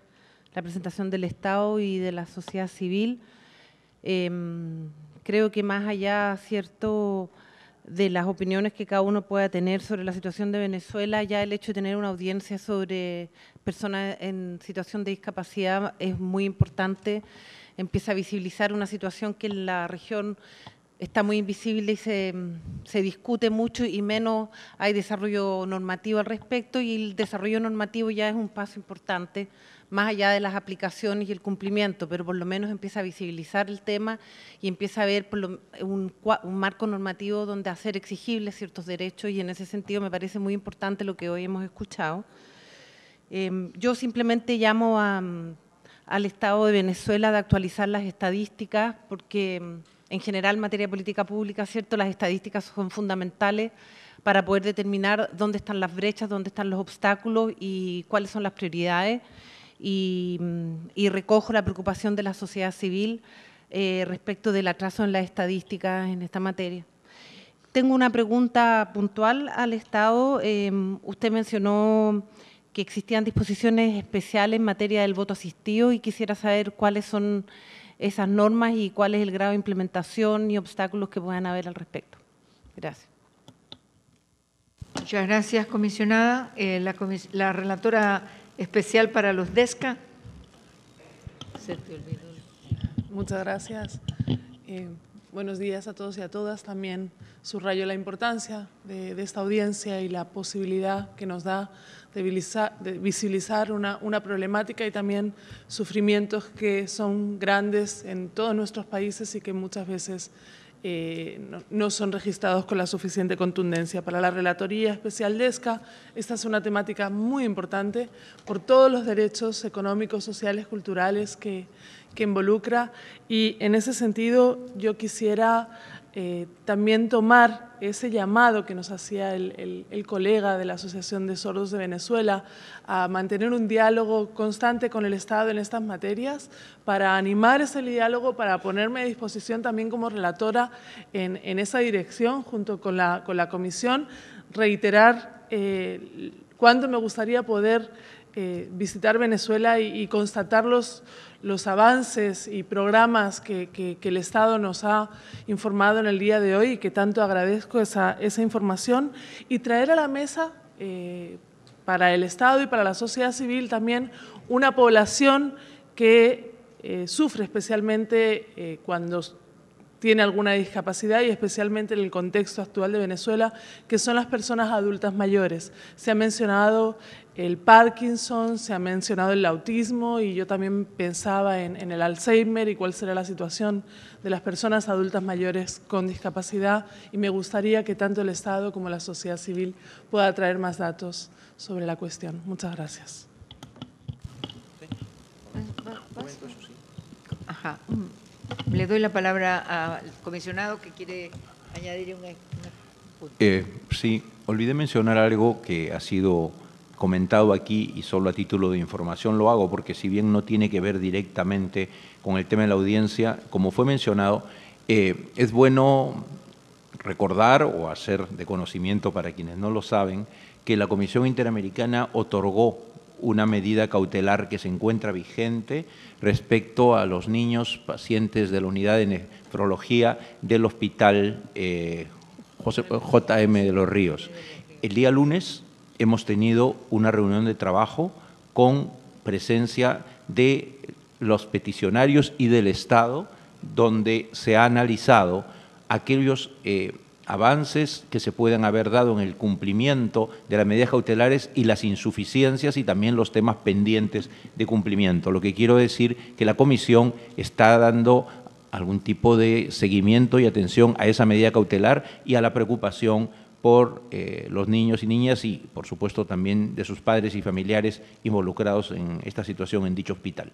G: la presentación del Estado y de la sociedad civil. Em, creo que más allá, cierto de las opiniones que cada uno pueda tener sobre la situación de Venezuela, ya el hecho de tener una audiencia sobre personas en situación de discapacidad es muy importante, empieza a visibilizar una situación que en la región está muy invisible y se, se, discute mucho y menos hay desarrollo normativo al respecto y el desarrollo normativo ya es un paso importante más allá de las aplicaciones y el cumplimiento, pero por lo menos empieza a visibilizar el tema y empieza a ver un, marco normativo donde hacer exigibles ciertos derechos y en ese sentido me parece muy importante lo que hoy hemos escuchado. Em, yo simplemente llamo mm, al Estado de Venezuela de actualizar las estadísticas porque mm, en general en materia política pública, ¿cierto? Las estadísticas son fundamentales para poder determinar dónde están las brechas, dónde están los obstáculos y cuáles son las prioridades. Mm, y, recojo la preocupación de la sociedad civil eh, respecto del atraso en las estadísticas en esta materia. Tengo una pregunta puntual al Estado. Em, usted mencionó que existían disposiciones especiales en materia del voto asistido y quisiera saber cuáles son esas normas y cuál es el grado de implementación y obstáculos que puedan haber al respecto. Gracias. Muchas gracias, comisionada. Eh, la, la relatora
H: especial para los DESCA. Muchas gracias. Eh, buenos días a todos y a todas. También subrayo la importancia de, esta audiencia y la posibilidad que nos da de visibilizar, de visibilizar una, una, problemática y también sufrimientos que son grandes en todos nuestros países y que muchas veces eh, no, son registrados con la suficiente contundencia. Para la Relatoría Especial de ESCA, esta es una temática muy importante por todos los derechos económicos, sociales, culturales que, que involucra y en ese sentido yo quisiera eh, también tomar ese llamado que nos hacía el, colega de la Asociación de Sordos de Venezuela a mantener un diálogo constante con el Estado en estas materias, para animar ese diálogo, para ponerme a disposición también como relatora en, esa dirección junto con la, comisión, reiterar eh, cuánto me gustaría poder eh, visitar Venezuela y, constatar los, avances y programas que, el Estado nos ha informado en el día de hoy y que tanto agradezco esa, esa información y traer a la mesa eh, para el Estado y para la sociedad civil también una población que eh, sufre especialmente cuando tiene alguna discapacidad y especialmente en el contexto actual de Venezuela, que son las personas adultas mayores. Se ha mencionado el Parkinson, se ha mencionado el autismo y yo también pensaba en, el Alzheimer y cuál será la situación de las personas adultas mayores con discapacidad y me gustaría que tanto el Estado como la sociedad civil pueda traer más datos sobre la cuestión. Muchas gracias. Ajá.
A: Le doy la palabra al comisionado que quiere añadir un
F: Eh, sí, olvidé mencionar algo que ha sido comentado aquí y solo a título de información lo hago porque si bien no tiene que ver directamente con el tema de la audiencia, como fue mencionado, eh, es bueno recordar o hacer de conocimiento para quienes no lo saben que la Comisión Interamericana otorgó una medida cautelar que se encuentra vigente respecto a los niños pacientes de la unidad de nefrología del hospital eh, JM de los Ríos. El día lunes hemos tenido una reunión de trabajo con presencia de los peticionarios y del Estado, donde se ha analizado aquellos eh, avances que se puedan haber dado en el cumplimiento de las medidas cautelares y las insuficiencias y también los temas pendientes de cumplimiento. Lo que quiero decir que la comisión está dando algún tipo de seguimiento y atención a esa medida cautelar y a la preocupación por eh, los niños y niñas y, por supuesto, también de sus padres y familiares involucrados en esta situación en dicho hospital.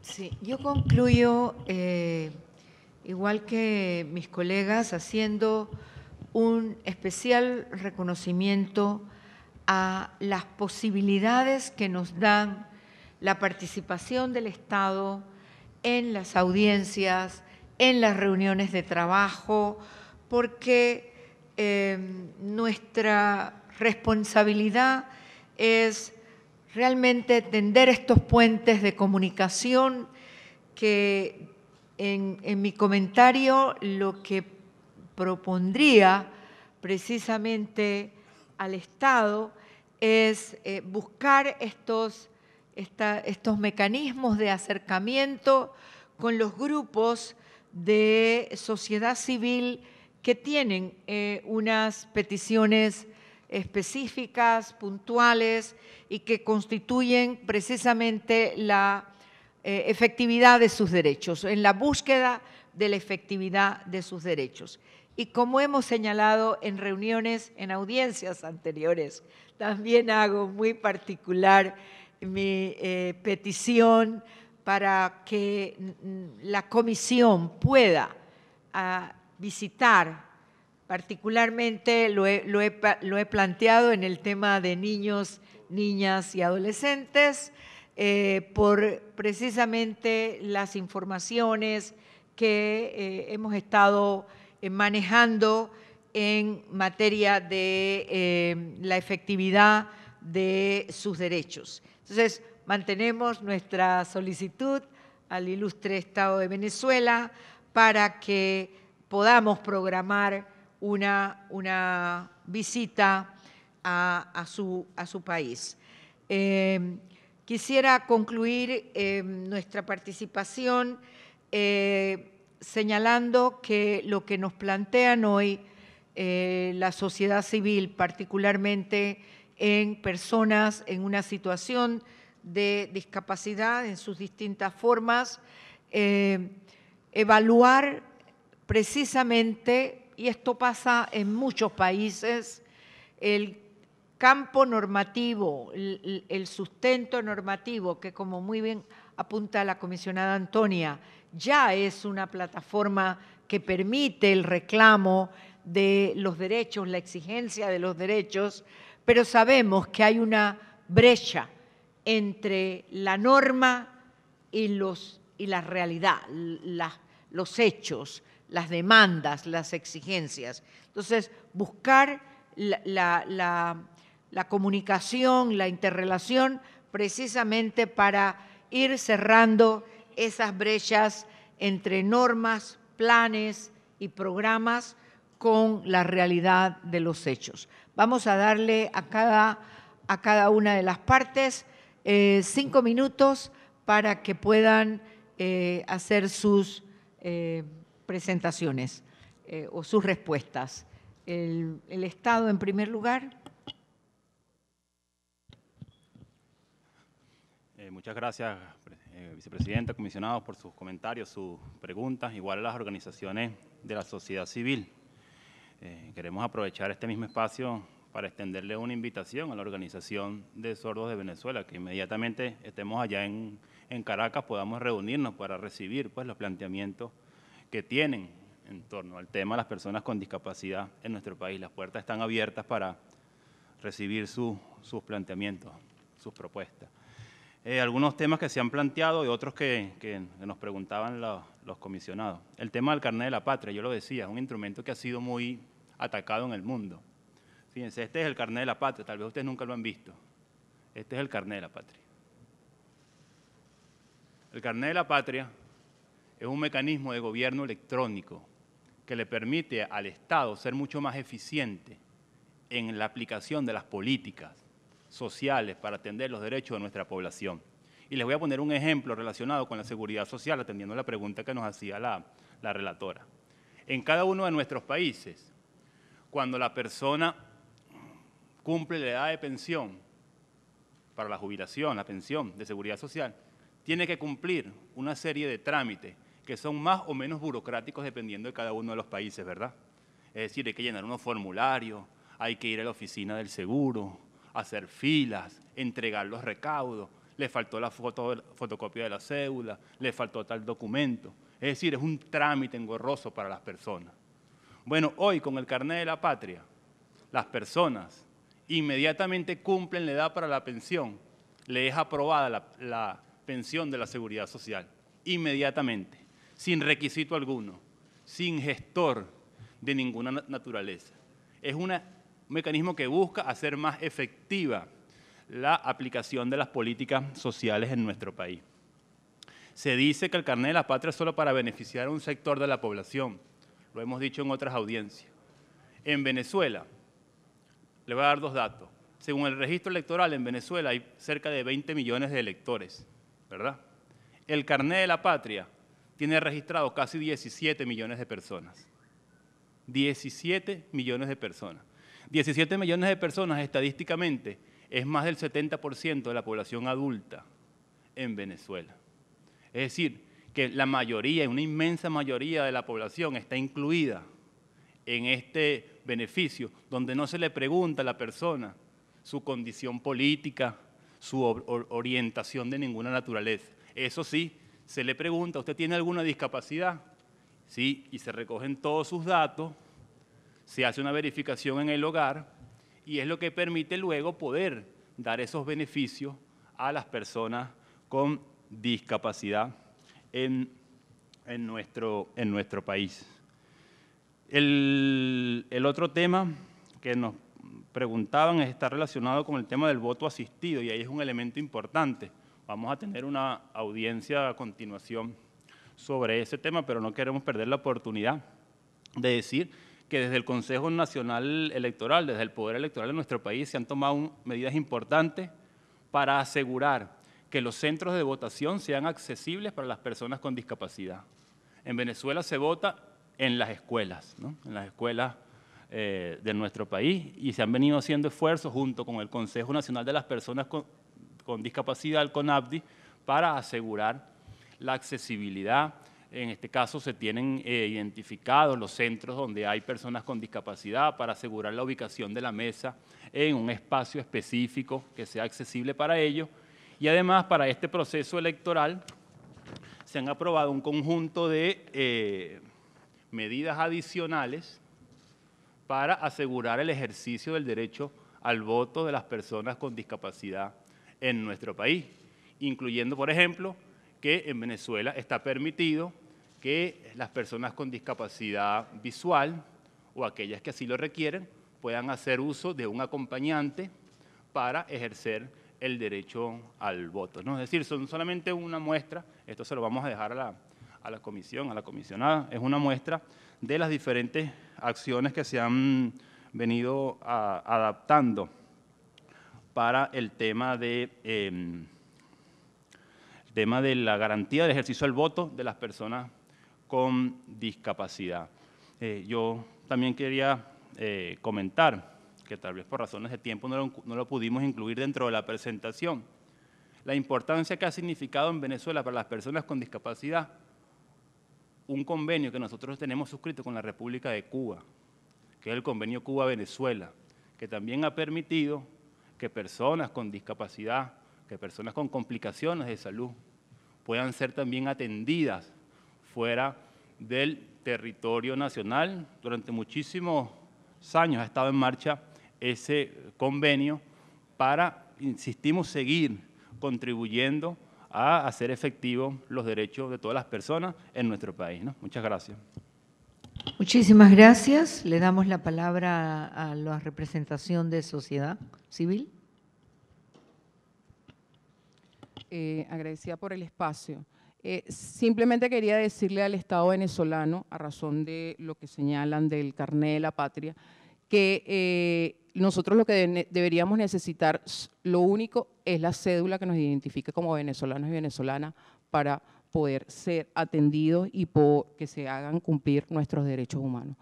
A: Sí, yo concluyo eh, igual que mis colegas, haciendo un especial reconocimiento a las posibilidades que nos dan la participación del Estado en las audiencias, en las reuniones de trabajo, porque em, nuestra responsabilidad es realmente tender estos puentes de comunicación que en, mi comentario lo que propondría precisamente al Estado es eh, buscar estos, estos mecanismos de acercamiento con los grupos de sociedad civil que tienen eh, unas peticiones específicas, puntuales y que constituyen precisamente la eh, efectividad de sus derechos, en la búsqueda de la efectividad de sus derechos. Y como hemos señalado en reuniones, en audiencias anteriores, también hago muy particular mi eh, petición para que la comisión pueda ah, visitar, particularmente lo he planteado en el tema de niños, niñas y adolescentes, eh, por precisamente las informaciones que eh, hemos estado eh, manejando en materia de la efectividad de sus derechos. Entonces, mantenemos nuestra solicitud al ilustre Estado de Venezuela para que podamos programar una, una visita a, su, a, su, país. Quisiera concluir eh, nuestra participación eh, señalando que lo que nos plantean hoy eh, la sociedad civil, particularmente en personas en una situación de discapacidad en sus distintas formas, evaluar precisamente, y esto pasa en muchos países, el campo normativo, el, sustento normativo, que como muy bien apunta la comisionada Antonia, ya es una plataforma que permite el reclamo de los derechos, la exigencia de los derechos, pero sabemos que hay una brecha entre la norma y, los, y la realidad, los hechos, las demandas, las exigencias. Entonces, buscar la, la comunicación, la interrelación, precisamente para ir cerrando esas brechas entre normas, planes y programas con la realidad de los hechos. Vamos a darle a cada, a cada una de las partes eh, cinco minutos para que puedan eh, hacer sus eh, presentaciones o sus respuestas. el Estado, en primer lugar.
B: Eh, muchas gracias, vicepresidente, eh, vicepresidenta, comisionados, por sus comentarios, sus preguntas, igual a las organizaciones de la sociedad civil. Eh, queremos aprovechar este mismo espacio para extenderle una invitación a la Organización de Sordos de Venezuela, que inmediatamente estemos allá en, en Caracas, podamos reunirnos para recibir pues, los planteamientos que tienen en torno al tema de las personas con discapacidad en nuestro país. Las puertas están abiertas para recibir sus planteamientos, sus propuestas. Eh, algunos temas que se han planteado y otros que, nos preguntaban los, los, comisionados. El tema del carnet de la patria, yo lo decía, es un instrumento que ha sido muy atacado en el mundo. Fíjense, este es el carnet de la patria, tal vez ustedes nunca lo han visto. Este es el carnet de la patria. El carnet de la patria es un mecanismo de gobierno electrónico que le permite al Estado ser mucho más eficiente en la aplicación de las políticas sociales para atender los derechos de nuestra población. Y les voy a poner un ejemplo relacionado con la seguridad social, atendiendo la pregunta que nos hacía la, la relatora. En cada uno de nuestros países, cuando la persona cumple la edad de pensión para la jubilación, la pensión de seguridad social, tiene que cumplir una serie de trámites que son más o menos burocráticos dependiendo de cada uno de los países, ¿verdad? Es decir, hay que llenar unos formularios, hay que ir a la oficina del seguro, hacer filas, entregar los recaudos, le faltó la foto, fotocopia de la cédula, le faltó tal documento. Es decir, es un trámite engorroso para las personas. Bueno, hoy con el carnet de la patria, las personas inmediatamente cumplen la edad para la pensión, le es aprobada la, la pensión de la seguridad social, inmediatamente, sin requisito alguno, sin gestor de ninguna naturaleza. Es una un mecanismo que busca hacer más efectiva la aplicación de las políticas sociales en nuestro país. Se dice que el carnet de la patria es solo para beneficiar a un sector de la población. Lo hemos dicho en otras audiencias. En Venezuela, le voy a dar dos datos. Según el registro electoral, en Venezuela hay cerca de 20 millones de electores, ¿verdad? El carnet de la patria tiene registrado casi 17 millones de personas. 17 millones de personas. 17 millones de personas estadísticamente es más del 70% de la población adulta en Venezuela. Es decir, que la mayoría, una inmensa mayoría de la población está incluida en este beneficio, donde no se le pregunta a la persona su condición política, su orientación de ninguna naturaleza. Eso sí, se le pregunta, ¿usted tiene alguna discapacidad? Sí, y se recogen todos sus datos se hace una verificación en el hogar y es lo que permite luego poder dar esos beneficios a las personas con discapacidad en, en, nuestro, en nuestro, país. El, el otro tema que nos preguntaban está relacionado con el tema del voto asistido y ahí es un elemento importante. Vamos a tener una audiencia a continuación sobre ese tema, pero no queremos perder la oportunidad de decir que desde el Consejo Nacional Electoral, desde el Poder Electoral de nuestro país, se han tomado medidas importantes para asegurar que los centros de votación sean accesibles para las personas con discapacidad. En Venezuela se vota en las escuelas, en las escuelas eh, de nuestro país, y se han venido haciendo esfuerzos junto con el Consejo Nacional de las Personas con, con Discapacidad, el CONAPDI, para asegurar la accesibilidad en este caso se tienen eh, identificados los centros donde hay personas con discapacidad para asegurar la ubicación de la mesa en un espacio específico que sea accesible para ellos. Y además para este proceso electoral se han aprobado un conjunto de eh, medidas adicionales para asegurar el ejercicio del derecho al voto de las personas con discapacidad en nuestro país, incluyendo, por ejemplo, que en Venezuela está permitido que las personas con discapacidad visual o aquellas que así lo requieren puedan hacer uso de un acompañante para ejercer el derecho al voto. ¿no? Es decir, son solamente una muestra, esto se lo vamos a dejar a la, comisión, a la comisionada, es una muestra de las diferentes acciones que se han venido ah, adaptando para el tema de... Em, tema de la garantía del ejercicio del voto de las personas con discapacidad. Eh, yo también quería eh, comentar, que tal vez por razones de tiempo no no lo pudimos incluir dentro de la presentación, la importancia que ha significado en Venezuela para las personas con discapacidad un convenio que nosotros tenemos suscrito con la República de Cuba, que es el convenio Cuba-Venezuela, que también ha permitido que personas con discapacidad que personas con complicaciones de salud puedan ser también atendidas fuera del territorio nacional. Durante muchísimos años ha estado en marcha ese convenio para, insistimos, seguir contribuyendo a hacer efectivos los derechos de todas las personas en nuestro país. Muchas gracias.
A: Muchísimas gracias. Le damos la palabra a la representación de sociedad civil.
C: Eh, agradecida por el espacio. Eh, simplemente quería decirle al Estado venezolano, a razón de lo que señalan del carné de la patria, que eh, nosotros lo que deberíamos necesitar, lo único es la cédula que nos identifique como venezolanos y venezolanas para poder ser atendidos y que se hagan cumplir nuestros derechos humanos.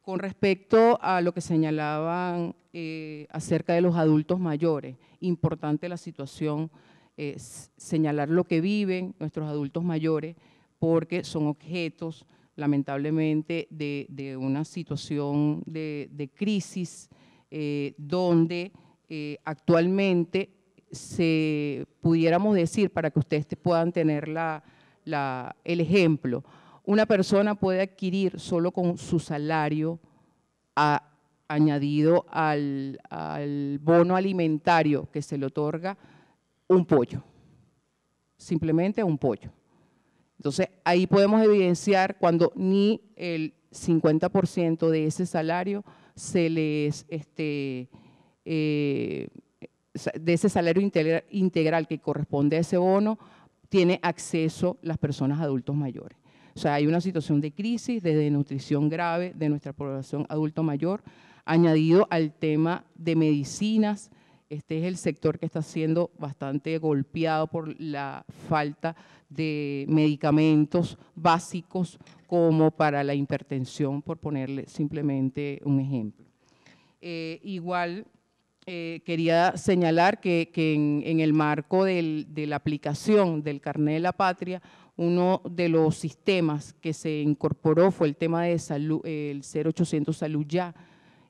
C: Con respecto a lo que señalaban acerca de los adultos mayores, importante la situación señalar lo que viven nuestros adultos mayores, porque son objetos, lamentablemente, de, una situación de, crisis eh, donde eh, actualmente se pudiéramos decir, para que ustedes puedan tener el ejemplo, una persona puede adquirir solo con su salario añadido al bono alimentario que se le otorga un pollo, simplemente un pollo. Entonces, ahí podemos evidenciar cuando ni el 50% de ese salario se les, este, eh, de ese salario integral que corresponde a ese bono, tiene acceso las personas adultos mayores. O sea, hay una situación de crisis, de desnutrición grave de nuestra población adulto mayor, añadido al tema de medicinas, este es el sector que está siendo bastante golpeado por la falta de medicamentos básicos como para la hipertensión, por ponerle simplemente un ejemplo. Eh, igual, eh, quería señalar que, en, el marco de la aplicación del carnet de la patria, uno de los sistemas que se incorporó fue el tema de salud, el 0800 Salud Ya,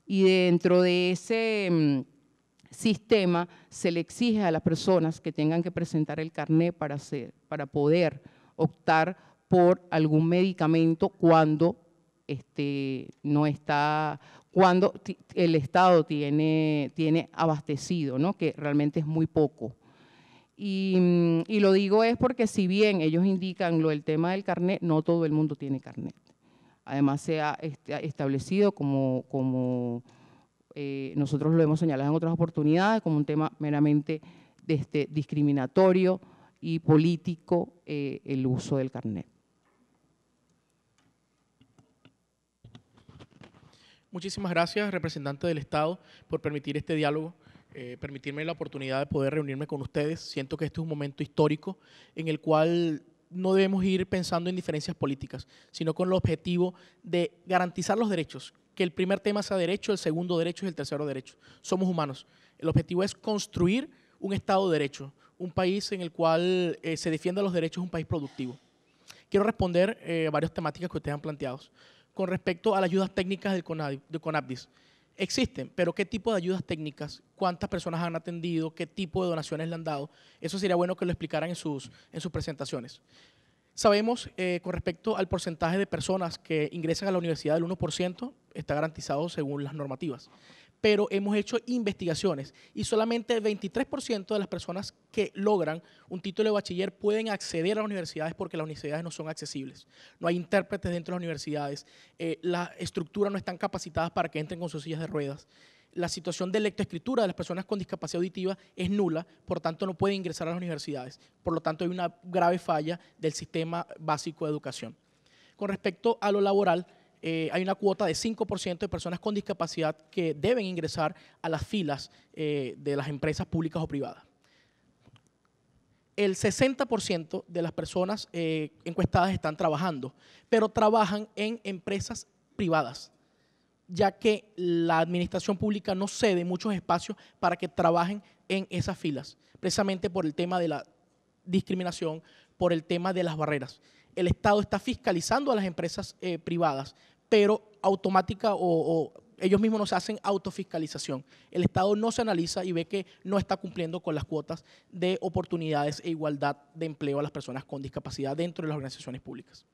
C: y dentro de ese mm, sistema se le exige a las personas que tengan que presentar el carnet para, hacer, para poder optar por algún medicamento cuando este, no está, cuando el Estado tiene, tiene abastecido, ¿no? que realmente es muy poco. Y, lo digo es porque si bien ellos indican lo del tema del carnet, no todo el mundo tiene carnet. Además se ha este, establecido como, como eh, nosotros lo hemos señalado en otras oportunidades como un tema meramente este, discriminatorio y político eh, el uso del carnet.
E: Muchísimas gracias, representante del Estado, por permitir este diálogo, eh, permitirme la oportunidad de poder reunirme con ustedes. Siento que este es un momento histórico en el cual no debemos ir pensando en diferencias políticas, sino con el objetivo de garantizar los derechos, el primer tema sea derecho, el segundo derecho y el tercero derecho. Somos humanos. El objetivo es construir un Estado de derecho, un país en el cual eh, se defiendan los derechos, un país productivo. Quiero responder eh, varias temáticas que ustedes han planteado. Con respecto a las ayudas técnicas del de CONAPDIS, existen, pero ¿qué tipo de ayudas técnicas? ¿Cuántas personas han atendido? ¿Qué tipo de donaciones le han dado? Eso sería bueno que lo explicaran en sus, en sus presentaciones. Sabemos eh, con respecto al porcentaje de personas que ingresan a la universidad del 1%, está garantizado según las normativas. Pero hemos hecho investigaciones y solamente el 23% de las personas que logran un título de bachiller pueden acceder a las universidades porque las universidades no son accesibles. No hay intérpretes dentro de las universidades, eh, las estructuras no están capacitadas para que entren con sus sillas de ruedas la situación de lectoescritura de las personas con discapacidad auditiva es nula, por tanto no pueden ingresar a las universidades. Por lo tanto hay una grave falla del sistema básico de educación. Con respecto a lo laboral, eh, hay una cuota de 5% de personas con discapacidad que deben ingresar a las filas eh, de las empresas públicas o privadas. El 60% de las personas eh, encuestadas están trabajando, pero trabajan en empresas privadas, ya que la administración pública no cede muchos espacios para que trabajen en esas filas, precisamente por el tema de la discriminación, por el tema de las barreras. El Estado está fiscalizando a las empresas privadas pero automática o, ellos mismos nos hacen autofiscalización. El Estado no se analiza y ve que no está cumpliendo con las cuotas de oportunidades e igualdad de empleo a las personas con discapacidad dentro de las organizaciones públicas.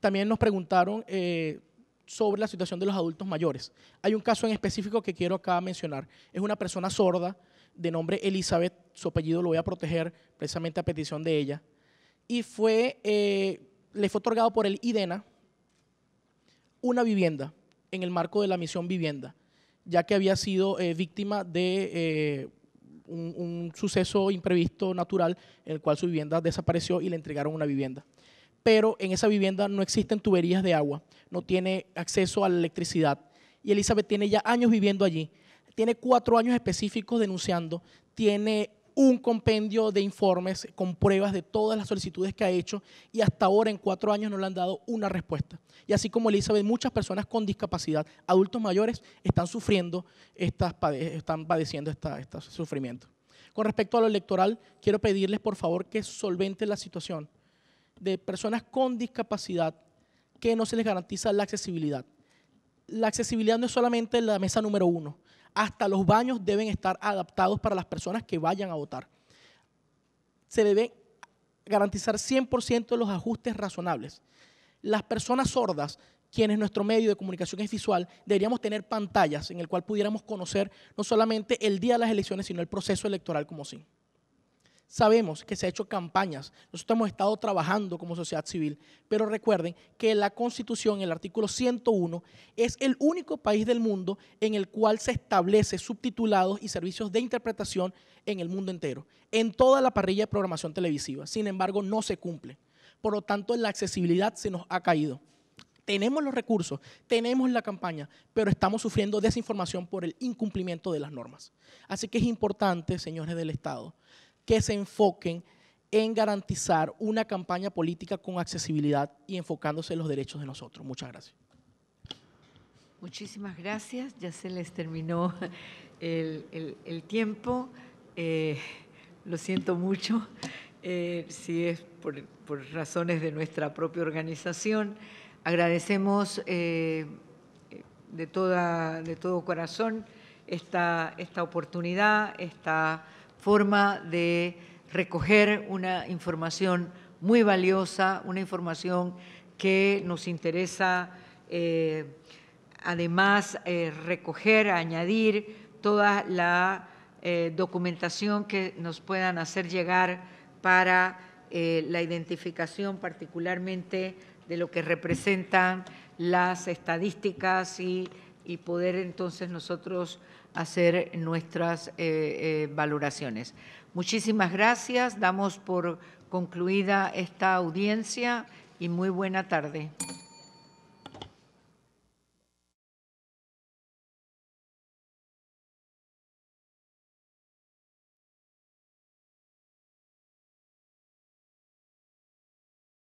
E: También nos preguntaron eh, sobre la situación de los adultos mayores. Hay un caso en específico que quiero acá mencionar. Es una persona sorda de nombre Elizabeth, su apellido lo voy a proteger precisamente a petición de ella, y fue, eh, le fue otorgado por el IDENA, una vivienda en el marco de la misión vivienda, ya que había sido eh, víctima de eh, un, un, suceso imprevisto natural en el cual su vivienda desapareció y le entregaron una vivienda. Pero en esa vivienda no existen tuberías de agua, no tiene acceso a la electricidad. Y Elizabeth tiene ya años viviendo allí, tiene cuatro años específicos denunciando, tiene un compendio de informes con pruebas de todas las solicitudes que ha hecho y hasta ahora en cuatro años no le han dado una respuesta. Y así como Elizabeth, muchas personas con discapacidad, adultos mayores, están sufriendo, estas, están padeciendo estos esta este sufrimientos. Con respecto a lo electoral, quiero pedirles por favor que solventen la situación de personas con discapacidad que no se les garantiza la accesibilidad. La accesibilidad no es solamente la mesa número uno, hasta los baños deben estar adaptados para las personas que vayan a votar. Se debe garantizar 100% de los ajustes razonables. Las personas sordas, quienes nuestro medio de comunicación es visual, deberíamos tener pantallas en el cual pudiéramos conocer no solamente el día de las elecciones, sino el proceso electoral como sí. Sabemos que se han hecho campañas, nosotros hemos estado trabajando como sociedad civil, pero recuerden que la Constitución, el artículo 101, es el único país del mundo en el cual se establece subtitulados y servicios de interpretación en el mundo entero, en toda la parrilla de programación televisiva. Sin embargo, no se cumple. Por lo tanto, la accesibilidad se nos ha caído tenemos los recursos, tenemos la campaña, pero estamos sufriendo desinformación por el incumplimiento de las normas. Así que es importante, señores del Estado, que se enfoquen en garantizar una campaña política con accesibilidad y enfocándose en los derechos de nosotros. Muchas gracias.
A: Muchísimas gracias. Ya se les terminó el, tiempo. Eh, lo siento mucho, eh, si es por, razones de nuestra propia organización. Agradecemos eh, de, toda, de todo corazón esta, esta oportunidad, esta forma de recoger una información muy valiosa, una información que nos interesa eh, además eh, recoger, añadir toda la eh, documentación que nos puedan hacer llegar para la identificación particularmente de lo que representan las estadísticas y poder entonces nosotros hacer nuestras eh, eh, valoraciones. Muchísimas gracias. Damos por concluida esta audiencia y muy buena tarde.